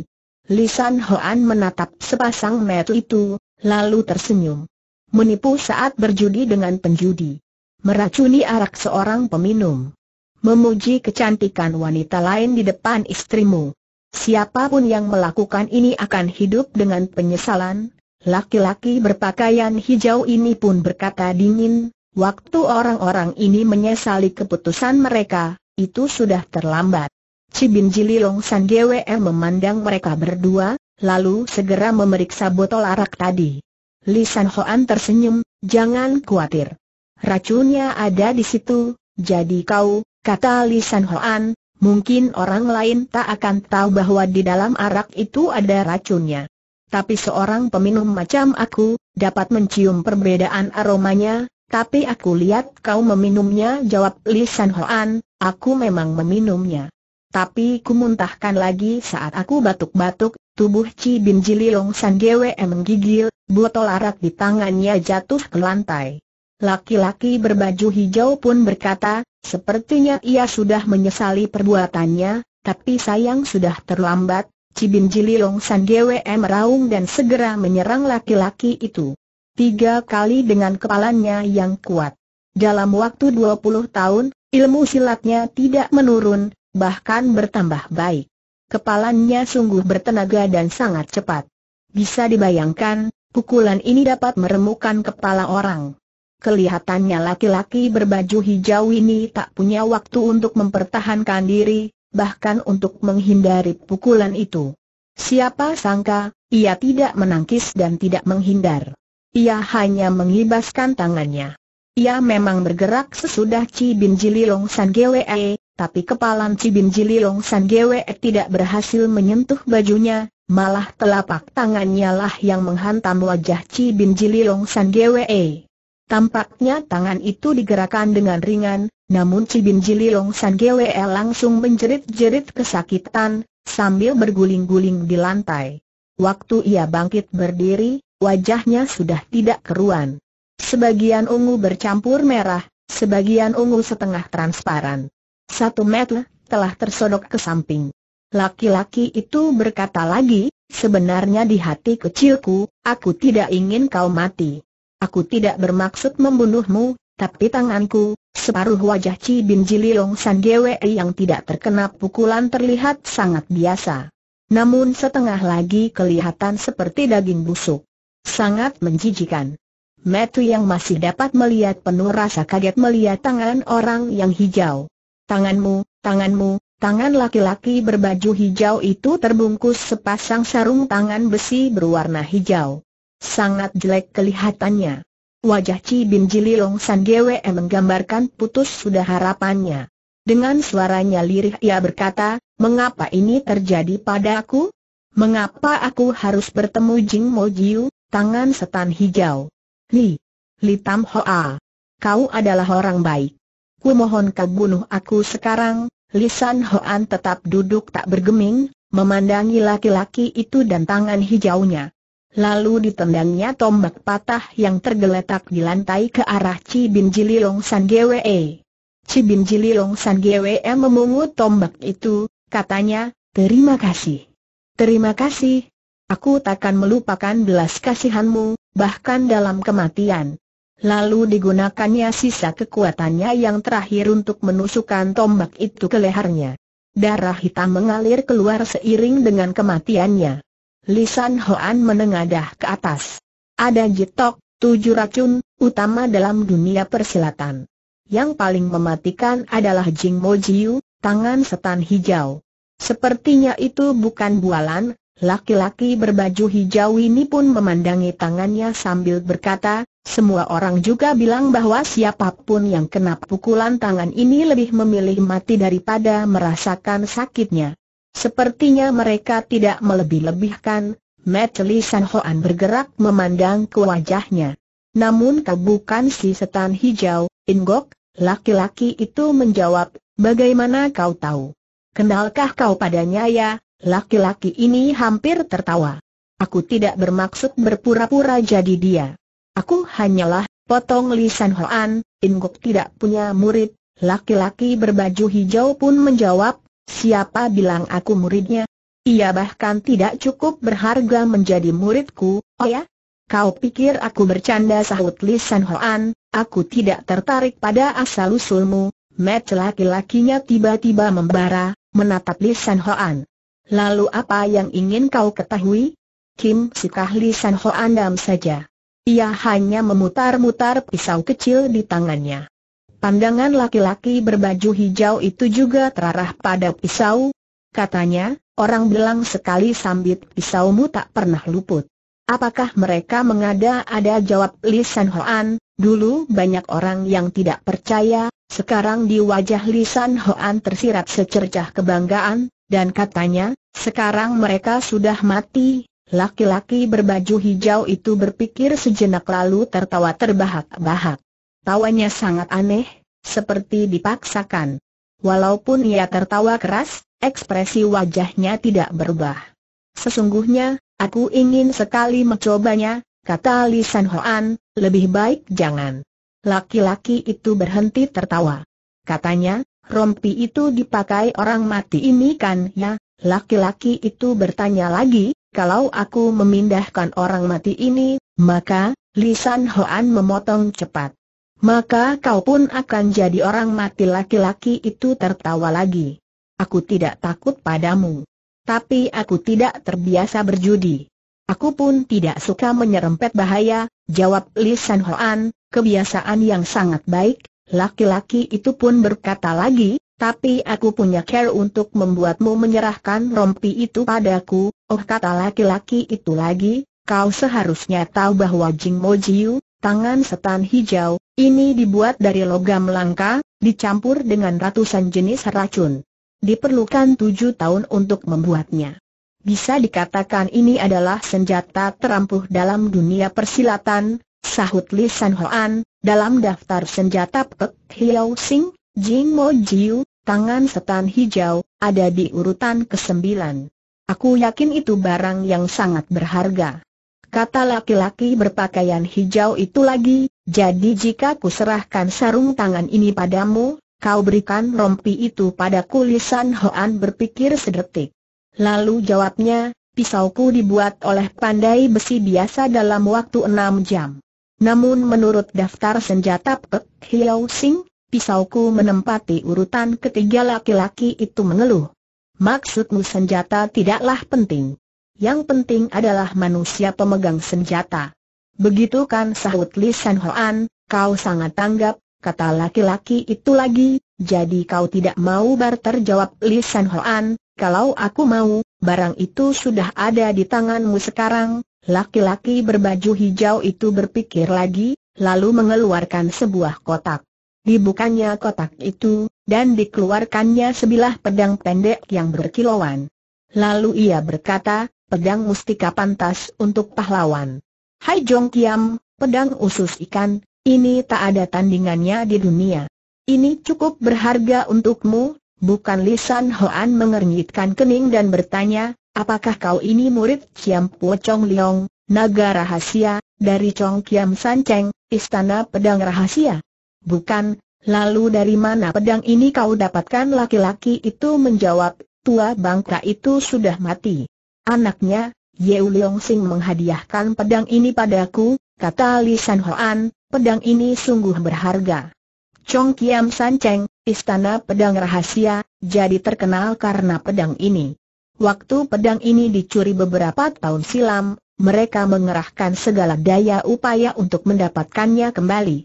Lisan Hoan menatap sepasang mata itu, lalu tersenyum. Menipu saat berjudi dengan penjudi. Meracuni arak seorang peminum. Memuji kecantikan wanita lain di depan istrimu. Siapapun yang melakukan ini akan hidup dengan penyesalan. Laki-laki berpakaian hijau ini pun berkata dingin, waktu orang-orang ini menyesali keputusan mereka, itu sudah terlambat. Cibin Long San Gwe memandang mereka berdua, lalu segera memeriksa botol arak tadi. Li San Hoan tersenyum, jangan khawatir. Racunnya ada di situ, jadi kau, kata Li San Hoan, mungkin orang lain tak akan tahu bahwa di dalam arak itu ada racunnya. Tapi seorang peminum macam aku, dapat mencium perbedaan aromanya, tapi aku lihat kau meminumnya jawab Li San Hoan, aku memang meminumnya. Tapi ku muntahkan lagi saat aku batuk-batuk, tubuh Ci Bin Jili Long San Gwe menggigil, botol arak di tangannya jatuh ke lantai. Laki-laki berbaju hijau pun berkata, sepertinya ia sudah menyesali perbuatannya, tapi sayang sudah terlambat, Ci Bin Jili Long San Gwe meraung dan segera menyerang laki-laki itu tiga kali dengan kepalanya yang kuat. Dalam waktu 20 tahun, ilmu silatnya tidak menurun, bahkan bertambah baik. Kepalanya sungguh bertenaga dan sangat cepat. Bisa dibayangkan, pukulan ini dapat meremukan kepala orang. Kelihatannya laki-laki berbaju hijau ini tak punya waktu untuk mempertahankan diri, bahkan untuk menghindari pukulan itu. Siapa sangka, ia tidak menangkis dan tidak menghindar. Ia hanya mengibaskan tangannya. Ia memang bergerak sesudah Ci Bin Jililong San Gwe, tapi kepalan Ci Bin Jililong San Gwe tidak berhasil menyentuh bajunya, malah telapak tangannya lah yang menghantam wajah Ci Bin Jililong San Gwe. Tampaknya tangan itu digerakkan dengan ringan, namun Ci Bin Jililong San Gwe langsung menjerit-jerit kesakitan, sambil berguling-guling di lantai. Waktu ia bangkit berdiri, wajahnya sudah tidak keruan. Sebagian ungu bercampur merah, sebagian ungu setengah transparan. Satu meter telah tersodok ke samping. Laki-laki itu berkata lagi, sebenarnya di hati kecilku, aku tidak ingin kau mati. Aku tidak bermaksud membunuhmu, tapi tanganku, separuh wajah Ci Bin Jiliong San Dewe yang tidak terkena pukulan terlihat sangat biasa. Namun setengah lagi kelihatan seperti daging busuk. Sangat menjijikan. Metu yang masih dapat melihat penuh rasa kaget melihat tangan orang yang hijau. Tanganmu, tanganmu, tangan laki-laki berbaju hijau itu terbungkus sepasang sarung tangan besi berwarna hijau. Sangat jelek kelihatannya. Wajah Ci Bin Jililong San Gwe menggambarkan putus sudah harapannya. Dengan suaranya lirih ia berkata, mengapa ini terjadi padaku? Mengapa aku harus bertemu Jing Mo Jiu? Tangan setan hijau. Li. Li Tam Hoa. Kau adalah orang baik. Ku mohon kau bunuh aku sekarang. Lisan Hoan tetap duduk tak bergeming, memandangi laki-laki itu dan tangan hijaunya. Lalu ditendangnya tombak patah yang tergeletak di lantai ke arah Ci Bin Long San Gwe. E. Ci Bin Long San Gwe e memungut tombak itu, katanya, terima kasih. Terima kasih, Aku takkan melupakan belas kasihanmu, bahkan dalam kematian. Lalu digunakannya sisa kekuatannya yang terakhir untuk menusukkan tombak itu ke lehernya. Darah hitam mengalir keluar seiring dengan kematiannya. Lisan Hoan menengadah ke atas. Ada jitok, tujuh racun, utama dalam dunia persilatan. Yang paling mematikan adalah Jing Mo tangan setan hijau. Sepertinya itu bukan bualan, Laki-laki berbaju hijau ini pun memandangi tangannya sambil berkata, semua orang juga bilang bahwa siapapun yang kena pukulan tangan ini lebih memilih mati daripada merasakan sakitnya. Sepertinya mereka tidak melebih-lebihkan, Metli San Hoan bergerak memandang ke wajahnya. Namun kau bukan si setan hijau, Ingok, laki-laki itu menjawab, bagaimana kau tahu? Kenalkah kau padanya ya? Laki-laki ini hampir tertawa. Aku tidak bermaksud berpura-pura jadi dia. Aku hanyalah, potong lisan Hoan, Inguk tidak punya murid, laki-laki berbaju hijau pun menjawab, siapa bilang aku muridnya? Ia bahkan tidak cukup berharga menjadi muridku, oh ya? Kau pikir aku bercanda sahut lisan Hoan, aku tidak tertarik pada asal-usulmu, Met laki-lakinya tiba-tiba membara, menatap lisan Hoan. Lalu apa yang ingin kau ketahui? Kim si kahli San Ho Andam saja. Ia hanya memutar-mutar pisau kecil di tangannya. Pandangan laki-laki berbaju hijau itu juga terarah pada pisau. Katanya, orang bilang sekali sambit pisaumu tak pernah luput. Apakah mereka mengada-ada jawab Li San Hoan, dulu banyak orang yang tidak percaya, sekarang di wajah Li San Hoan tersirat secercah kebanggaan, dan katanya, sekarang mereka sudah mati, laki-laki berbaju hijau itu berpikir sejenak lalu tertawa terbahak-bahak. Tawanya sangat aneh, seperti dipaksakan. Walaupun ia tertawa keras, ekspresi wajahnya tidak berubah. Sesungguhnya, aku ingin sekali mencobanya, kata Li San Hoan, lebih baik jangan. Laki-laki itu berhenti tertawa. Katanya, rompi itu dipakai orang mati ini kan ya? Laki-laki itu bertanya lagi, kalau aku memindahkan orang mati ini, maka, Lisan Hoan memotong cepat. Maka kau pun akan jadi orang mati laki-laki itu tertawa lagi. Aku tidak takut padamu. Tapi aku tidak terbiasa berjudi. Aku pun tidak suka menyerempet bahaya, jawab Lisan Hoan, kebiasaan yang sangat baik, Laki-laki itu pun berkata lagi, tapi aku punya care untuk membuatmu menyerahkan rompi itu padaku, oh kata laki-laki itu lagi, kau seharusnya tahu bahwa Jing Mo Jiu, tangan setan hijau, ini dibuat dari logam langka, dicampur dengan ratusan jenis racun. Diperlukan tujuh tahun untuk membuatnya. Bisa dikatakan ini adalah senjata terampuh dalam dunia persilatan, sahut Li San Hoan, dalam daftar senjata Pek Hiao Sing, Jing Mo Jiu, tangan setan hijau, ada di urutan kesembilan. Aku yakin itu barang yang sangat berharga. Kata laki-laki berpakaian hijau itu lagi, jadi jika ku serahkan sarung tangan ini padamu, kau berikan rompi itu pada kulisan Hoan berpikir sedetik. Lalu jawabnya, pisauku dibuat oleh pandai besi biasa dalam waktu enam jam. Namun menurut daftar senjata Pek Hiau Sing, pisauku menempati urutan ketiga laki-laki itu mengeluh. Maksudmu senjata tidaklah penting. Yang penting adalah manusia pemegang senjata. Begitu kan sahut Li San Hoan, kau sangat tanggap, kata laki-laki itu lagi, jadi kau tidak mau barter jawab Li San Hoan, kalau aku mau, barang itu sudah ada di tanganmu sekarang, Laki-laki berbaju hijau itu berpikir lagi, lalu mengeluarkan sebuah kotak. Dibukanya kotak itu, dan dikeluarkannya sebilah pedang pendek yang berkilauan. Lalu ia berkata, pedang mustika pantas untuk pahlawan. Hai Jong Kiam, pedang usus ikan, ini tak ada tandingannya di dunia. Ini cukup berharga untukmu, bukan lisan Hoan mengernyitkan kening dan bertanya, Apakah kau ini murid Kiam Po Chong Leong, naga rahasia, dari Chong Kiam San Cheng, istana pedang rahasia? Bukan, lalu dari mana pedang ini kau dapatkan laki-laki itu menjawab, tua bangka itu sudah mati. Anaknya, Yeu Leong Sing menghadiahkan pedang ini padaku, kata Li San Hoan, pedang ini sungguh berharga. Chong Kiam San Cheng, istana pedang rahasia, jadi terkenal karena pedang ini. Waktu pedang ini dicuri beberapa tahun silam, mereka mengerahkan segala daya upaya untuk mendapatkannya kembali.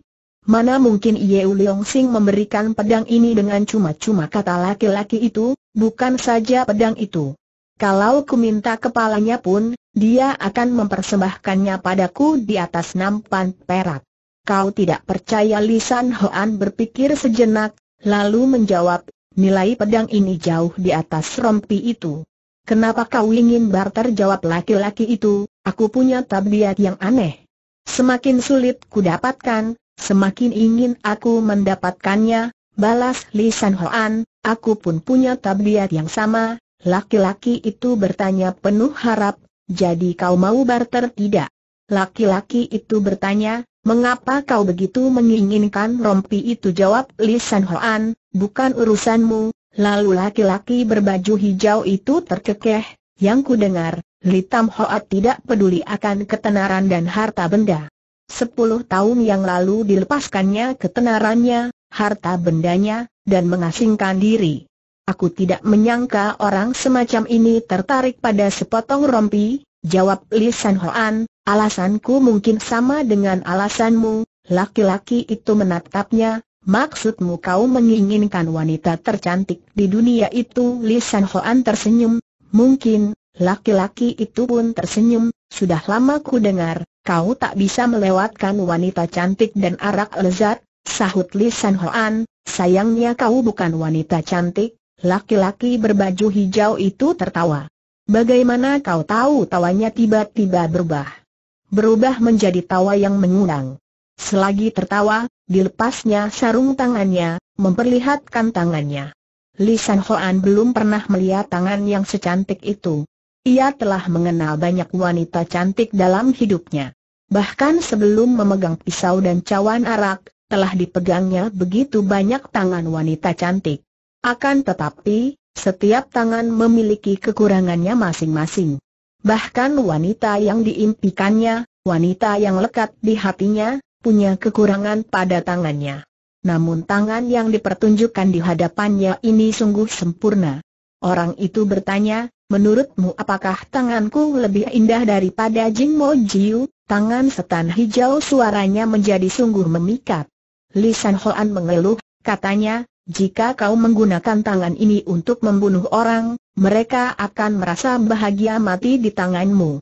Mana mungkin Yeu Leong Sing memberikan pedang ini dengan cuma-cuma kata laki-laki itu, bukan saja pedang itu. Kalau ku minta kepalanya pun, dia akan mempersembahkannya padaku di atas nampan perak. Kau tidak percaya Lisan Hoan berpikir sejenak, lalu menjawab, nilai pedang ini jauh di atas rompi itu. Kenapa kau ingin barter jawab laki-laki itu, aku punya tabiat yang aneh. Semakin sulit ku dapatkan, semakin ingin aku mendapatkannya, balas lisan Hoan, aku pun punya tabiat yang sama, laki-laki itu bertanya penuh harap, jadi kau mau barter tidak? Laki-laki itu bertanya, mengapa kau begitu menginginkan rompi itu jawab lisan Hoan, bukan urusanmu, Lalu laki-laki berbaju hijau itu terkekeh, yang ku dengar, Li Tam Hoat tidak peduli akan ketenaran dan harta benda. Sepuluh tahun yang lalu dilepaskannya ketenarannya, harta bendanya, dan mengasingkan diri. Aku tidak menyangka orang semacam ini tertarik pada sepotong rompi, jawab Li San Hoan, alasanku mungkin sama dengan alasanmu, laki-laki itu menatapnya, Maksudmu kau menginginkan wanita tercantik di dunia itu? Li San Hoan tersenyum. Mungkin, laki-laki itu pun tersenyum. Sudah lama ku dengar, kau tak bisa melewatkan wanita cantik dan arak lezat, sahut Li San Hoan. Sayangnya kau bukan wanita cantik, laki-laki berbaju hijau itu tertawa. Bagaimana kau tahu tawanya tiba-tiba berubah? Berubah menjadi tawa yang mengundang. Selagi tertawa, dilepasnya sarung tangannya, memperlihatkan tangannya. Li San Hoan belum pernah melihat tangan yang secantik itu. Ia telah mengenal banyak wanita cantik dalam hidupnya. Bahkan sebelum memegang pisau dan cawan arak, telah dipegangnya begitu banyak tangan wanita cantik. Akan tetapi, setiap tangan memiliki kekurangannya masing-masing. Bahkan wanita yang diimpikannya, wanita yang lekat di hatinya, punya kekurangan pada tangannya. Namun tangan yang dipertunjukkan di hadapannya ini sungguh sempurna. Orang itu bertanya, menurutmu apakah tanganku lebih indah daripada Jin Mo Jiu? Tangan setan hijau suaranya menjadi sungguh memikat. Lisan Hoan mengeluh, katanya, jika kau menggunakan tangan ini untuk membunuh orang, mereka akan merasa bahagia mati di tanganmu.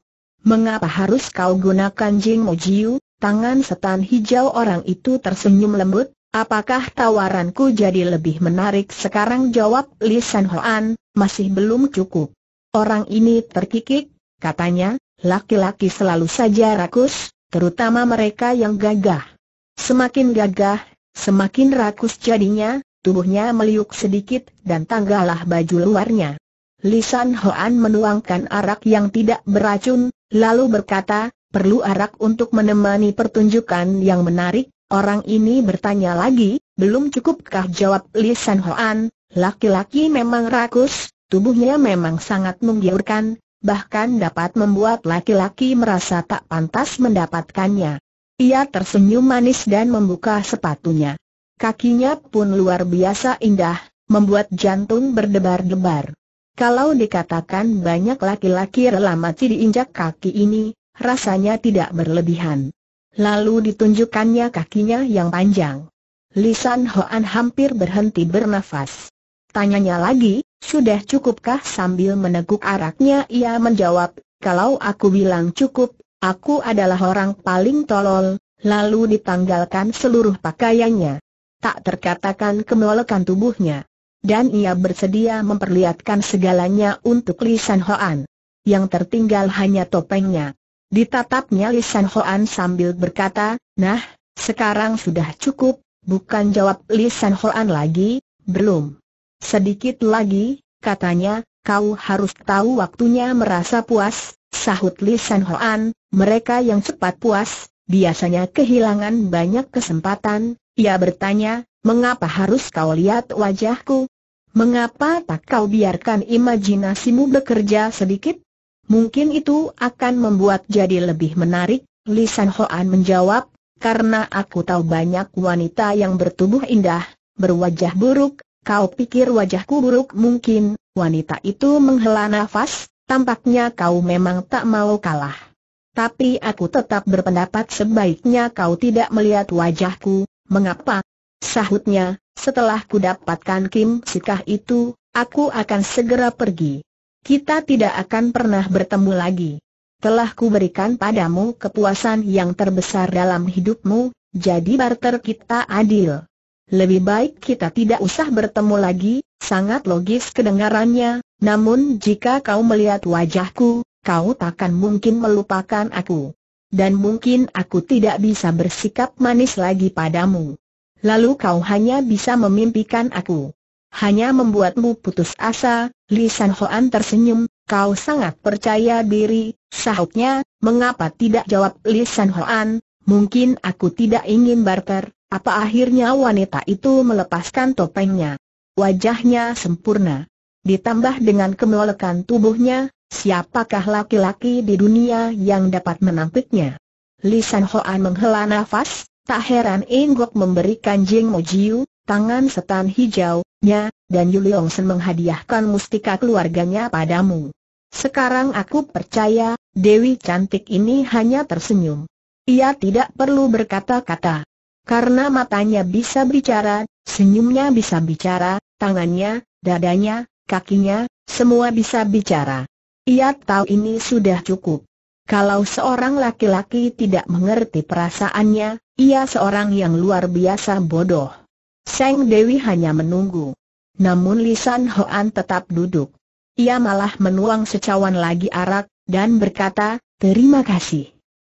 Mengapa harus kau gunakan Jing Mo Jiu? Tangan setan hijau orang itu tersenyum lembut, apakah tawaranku jadi lebih menarik sekarang jawab Li San Hoan, masih belum cukup. Orang ini terkikik, katanya, laki-laki selalu saja rakus, terutama mereka yang gagah. Semakin gagah, semakin rakus jadinya, tubuhnya meliuk sedikit dan tanggalah baju luarnya. Lisan Hoan menuangkan arak yang tidak beracun, lalu berkata, perlu arak untuk menemani pertunjukan yang menarik? Orang ini bertanya lagi, belum cukupkah jawab Li San Hoan, laki-laki memang rakus, tubuhnya memang sangat menggiurkan, bahkan dapat membuat laki-laki merasa tak pantas mendapatkannya. Ia tersenyum manis dan membuka sepatunya. Kakinya pun luar biasa indah, membuat jantung berdebar-debar. Kalau dikatakan banyak laki-laki rela mati diinjak kaki ini, rasanya tidak berlebihan. Lalu ditunjukkannya kakinya yang panjang. Lisan Hoan hampir berhenti bernafas. Tanyanya lagi, sudah cukupkah sambil meneguk araknya ia menjawab, kalau aku bilang cukup, aku adalah orang paling tolol, lalu ditanggalkan seluruh pakaiannya. Tak terkatakan kemolekan tubuhnya. Dan ia bersedia memperlihatkan segalanya untuk Lisan Hoan. Yang tertinggal hanya topengnya. Ditatapnya Li Hoan sambil berkata, nah, sekarang sudah cukup, bukan jawab Li Hoan lagi, belum. Sedikit lagi, katanya, kau harus tahu waktunya merasa puas, sahut Li Hoan, mereka yang cepat puas, biasanya kehilangan banyak kesempatan, ia bertanya, mengapa harus kau lihat wajahku? Mengapa tak kau biarkan imajinasimu bekerja sedikit? Mungkin itu akan membuat jadi lebih menarik, Li San Hoan menjawab, karena aku tahu banyak wanita yang bertubuh indah, berwajah buruk, kau pikir wajahku buruk mungkin, wanita itu menghela nafas, tampaknya kau memang tak mau kalah. Tapi aku tetap berpendapat sebaiknya kau tidak melihat wajahku, mengapa? Sahutnya, setelah ku dapatkan Kim Sikah itu, aku akan segera pergi. Kita tidak akan pernah bertemu lagi. Telah kuberikan padamu kepuasan yang terbesar dalam hidupmu, jadi barter kita adil. Lebih baik kita tidak usah bertemu lagi, sangat logis kedengarannya, namun jika kau melihat wajahku, kau takkan mungkin melupakan aku. Dan mungkin aku tidak bisa bersikap manis lagi padamu. Lalu kau hanya bisa memimpikan aku. Hanya membuatmu putus asa, Li San Hoan tersenyum, kau sangat percaya diri, sahutnya, mengapa tidak jawab Li San Hoan, mungkin aku tidak ingin barter, apa akhirnya wanita itu melepaskan topengnya. Wajahnya sempurna. Ditambah dengan kemolekan tubuhnya, siapakah laki-laki di dunia yang dapat menampiknya? Li San Hoan menghela nafas, tak heran Ingok memberikan Jing Jiu, tangan setan hijaunya, dan Yuliongsen menghadiahkan mustika keluarganya padamu. Sekarang aku percaya, Dewi cantik ini hanya tersenyum. Ia tidak perlu berkata-kata. Karena matanya bisa bicara, senyumnya bisa bicara, tangannya, dadanya, kakinya, semua bisa bicara. Ia tahu ini sudah cukup. Kalau seorang laki-laki tidak mengerti perasaannya, ia seorang yang luar biasa bodoh. Seng Dewi hanya menunggu. Namun Lisan Hoan tetap duduk. Ia malah menuang secawan lagi arak, dan berkata, terima kasih.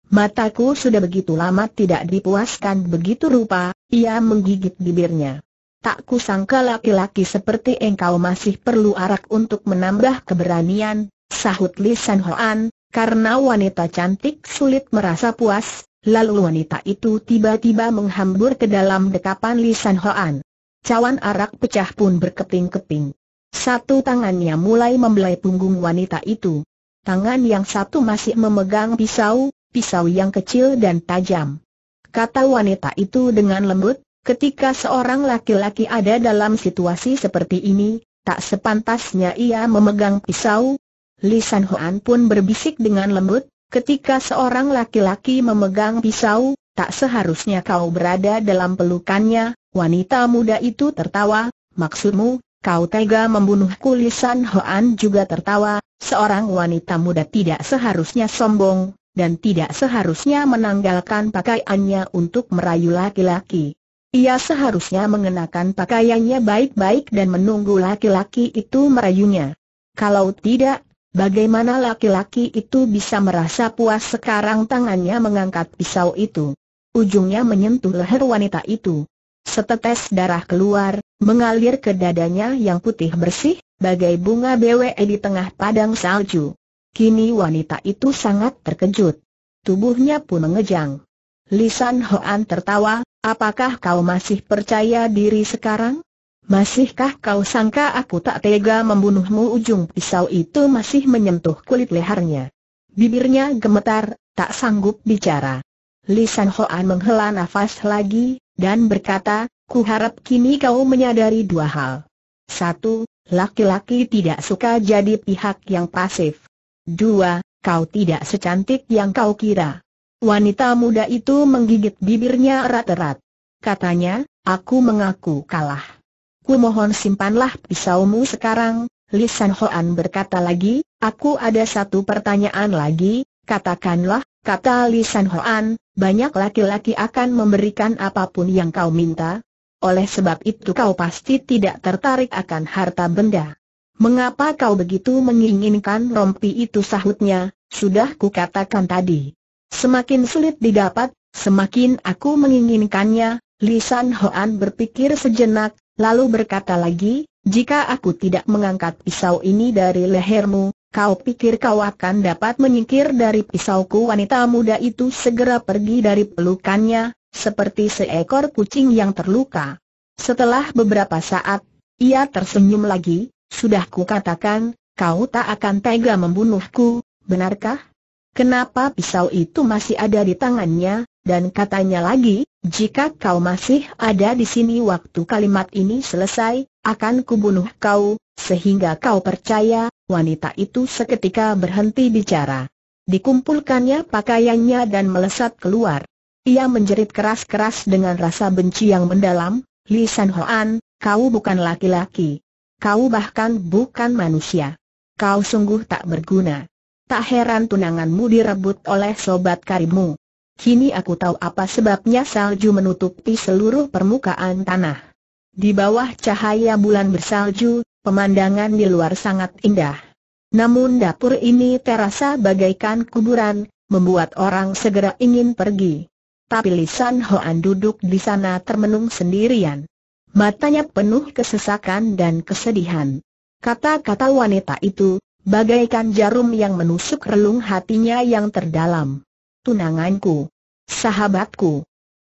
Mataku sudah begitu lama tidak dipuaskan begitu rupa, ia menggigit bibirnya. Tak kusangka laki-laki seperti engkau masih perlu arak untuk menambah keberanian, sahut Lisan Hoan, karena wanita cantik sulit merasa puas, Lalu wanita itu tiba-tiba menghambur ke dalam dekapan Lisan Hoan. Cawan arak pecah pun berkeping-keping. Satu tangannya mulai membelai punggung wanita itu. Tangan yang satu masih memegang pisau, pisau yang kecil dan tajam. Kata wanita itu dengan lembut, ketika seorang laki-laki ada dalam situasi seperti ini, tak sepantasnya ia memegang pisau. Lisan Hoan pun berbisik dengan lembut, Ketika seorang laki-laki memegang pisau, tak seharusnya kau berada dalam pelukannya, wanita muda itu tertawa, maksudmu, kau tega membunuh? Kulisan Hoan juga tertawa, seorang wanita muda tidak seharusnya sombong, dan tidak seharusnya menanggalkan pakaiannya untuk merayu laki-laki. Ia seharusnya mengenakan pakaiannya baik-baik dan menunggu laki-laki itu merayunya. Kalau tidak, Bagaimana laki-laki itu bisa merasa puas sekarang tangannya mengangkat pisau itu? Ujungnya menyentuh leher wanita itu. Setetes darah keluar, mengalir ke dadanya yang putih bersih, bagai bunga BWE di tengah padang salju. Kini wanita itu sangat terkejut. Tubuhnya pun mengejang. Lisan Hoan tertawa, apakah kau masih percaya diri sekarang? Masihkah kau sangka aku tak tega membunuhmu ujung pisau itu masih menyentuh kulit lehernya. Bibirnya gemetar, tak sanggup bicara. Lisan Hoan menghela nafas lagi, dan berkata, ku harap kini kau menyadari dua hal. Satu, laki-laki tidak suka jadi pihak yang pasif. Dua, kau tidak secantik yang kau kira. Wanita muda itu menggigit bibirnya erat-erat. Katanya, aku mengaku kalah. Ku mohon simpanlah pisaumu sekarang, Li San Hoan berkata lagi, aku ada satu pertanyaan lagi, katakanlah, kata Li San Hoan, banyak laki-laki akan memberikan apapun yang kau minta. Oleh sebab itu kau pasti tidak tertarik akan harta benda. Mengapa kau begitu menginginkan rompi itu sahutnya, sudah ku katakan tadi. Semakin sulit didapat, semakin aku menginginkannya, Li San Hoan berpikir sejenak, lalu berkata lagi, jika aku tidak mengangkat pisau ini dari lehermu, kau pikir kau akan dapat menyingkir dari pisauku wanita muda itu segera pergi dari pelukannya, seperti seekor kucing yang terluka. Setelah beberapa saat, ia tersenyum lagi, sudah ku katakan, kau tak akan tega membunuhku, benarkah? Kenapa pisau itu masih ada di tangannya, dan katanya lagi, jika kau masih ada di sini waktu kalimat ini selesai, akan kubunuh kau, sehingga kau percaya, wanita itu seketika berhenti bicara. Dikumpulkannya pakaiannya dan melesat keluar. Ia menjerit keras-keras dengan rasa benci yang mendalam, Li San Hoan, kau bukan laki-laki. Kau bahkan bukan manusia. Kau sungguh tak berguna. Tak heran tunanganmu direbut oleh sobat karibmu. Kini aku tahu apa sebabnya salju menutupi seluruh permukaan tanah. Di bawah cahaya bulan bersalju, pemandangan di luar sangat indah. Namun dapur ini terasa bagaikan kuburan, membuat orang segera ingin pergi. Tapi Lisan Hoan duduk di sana termenung sendirian. Matanya penuh kesesakan dan kesedihan. Kata-kata wanita itu, bagaikan jarum yang menusuk relung hatinya yang terdalam. Tunanganku, Sahabatku,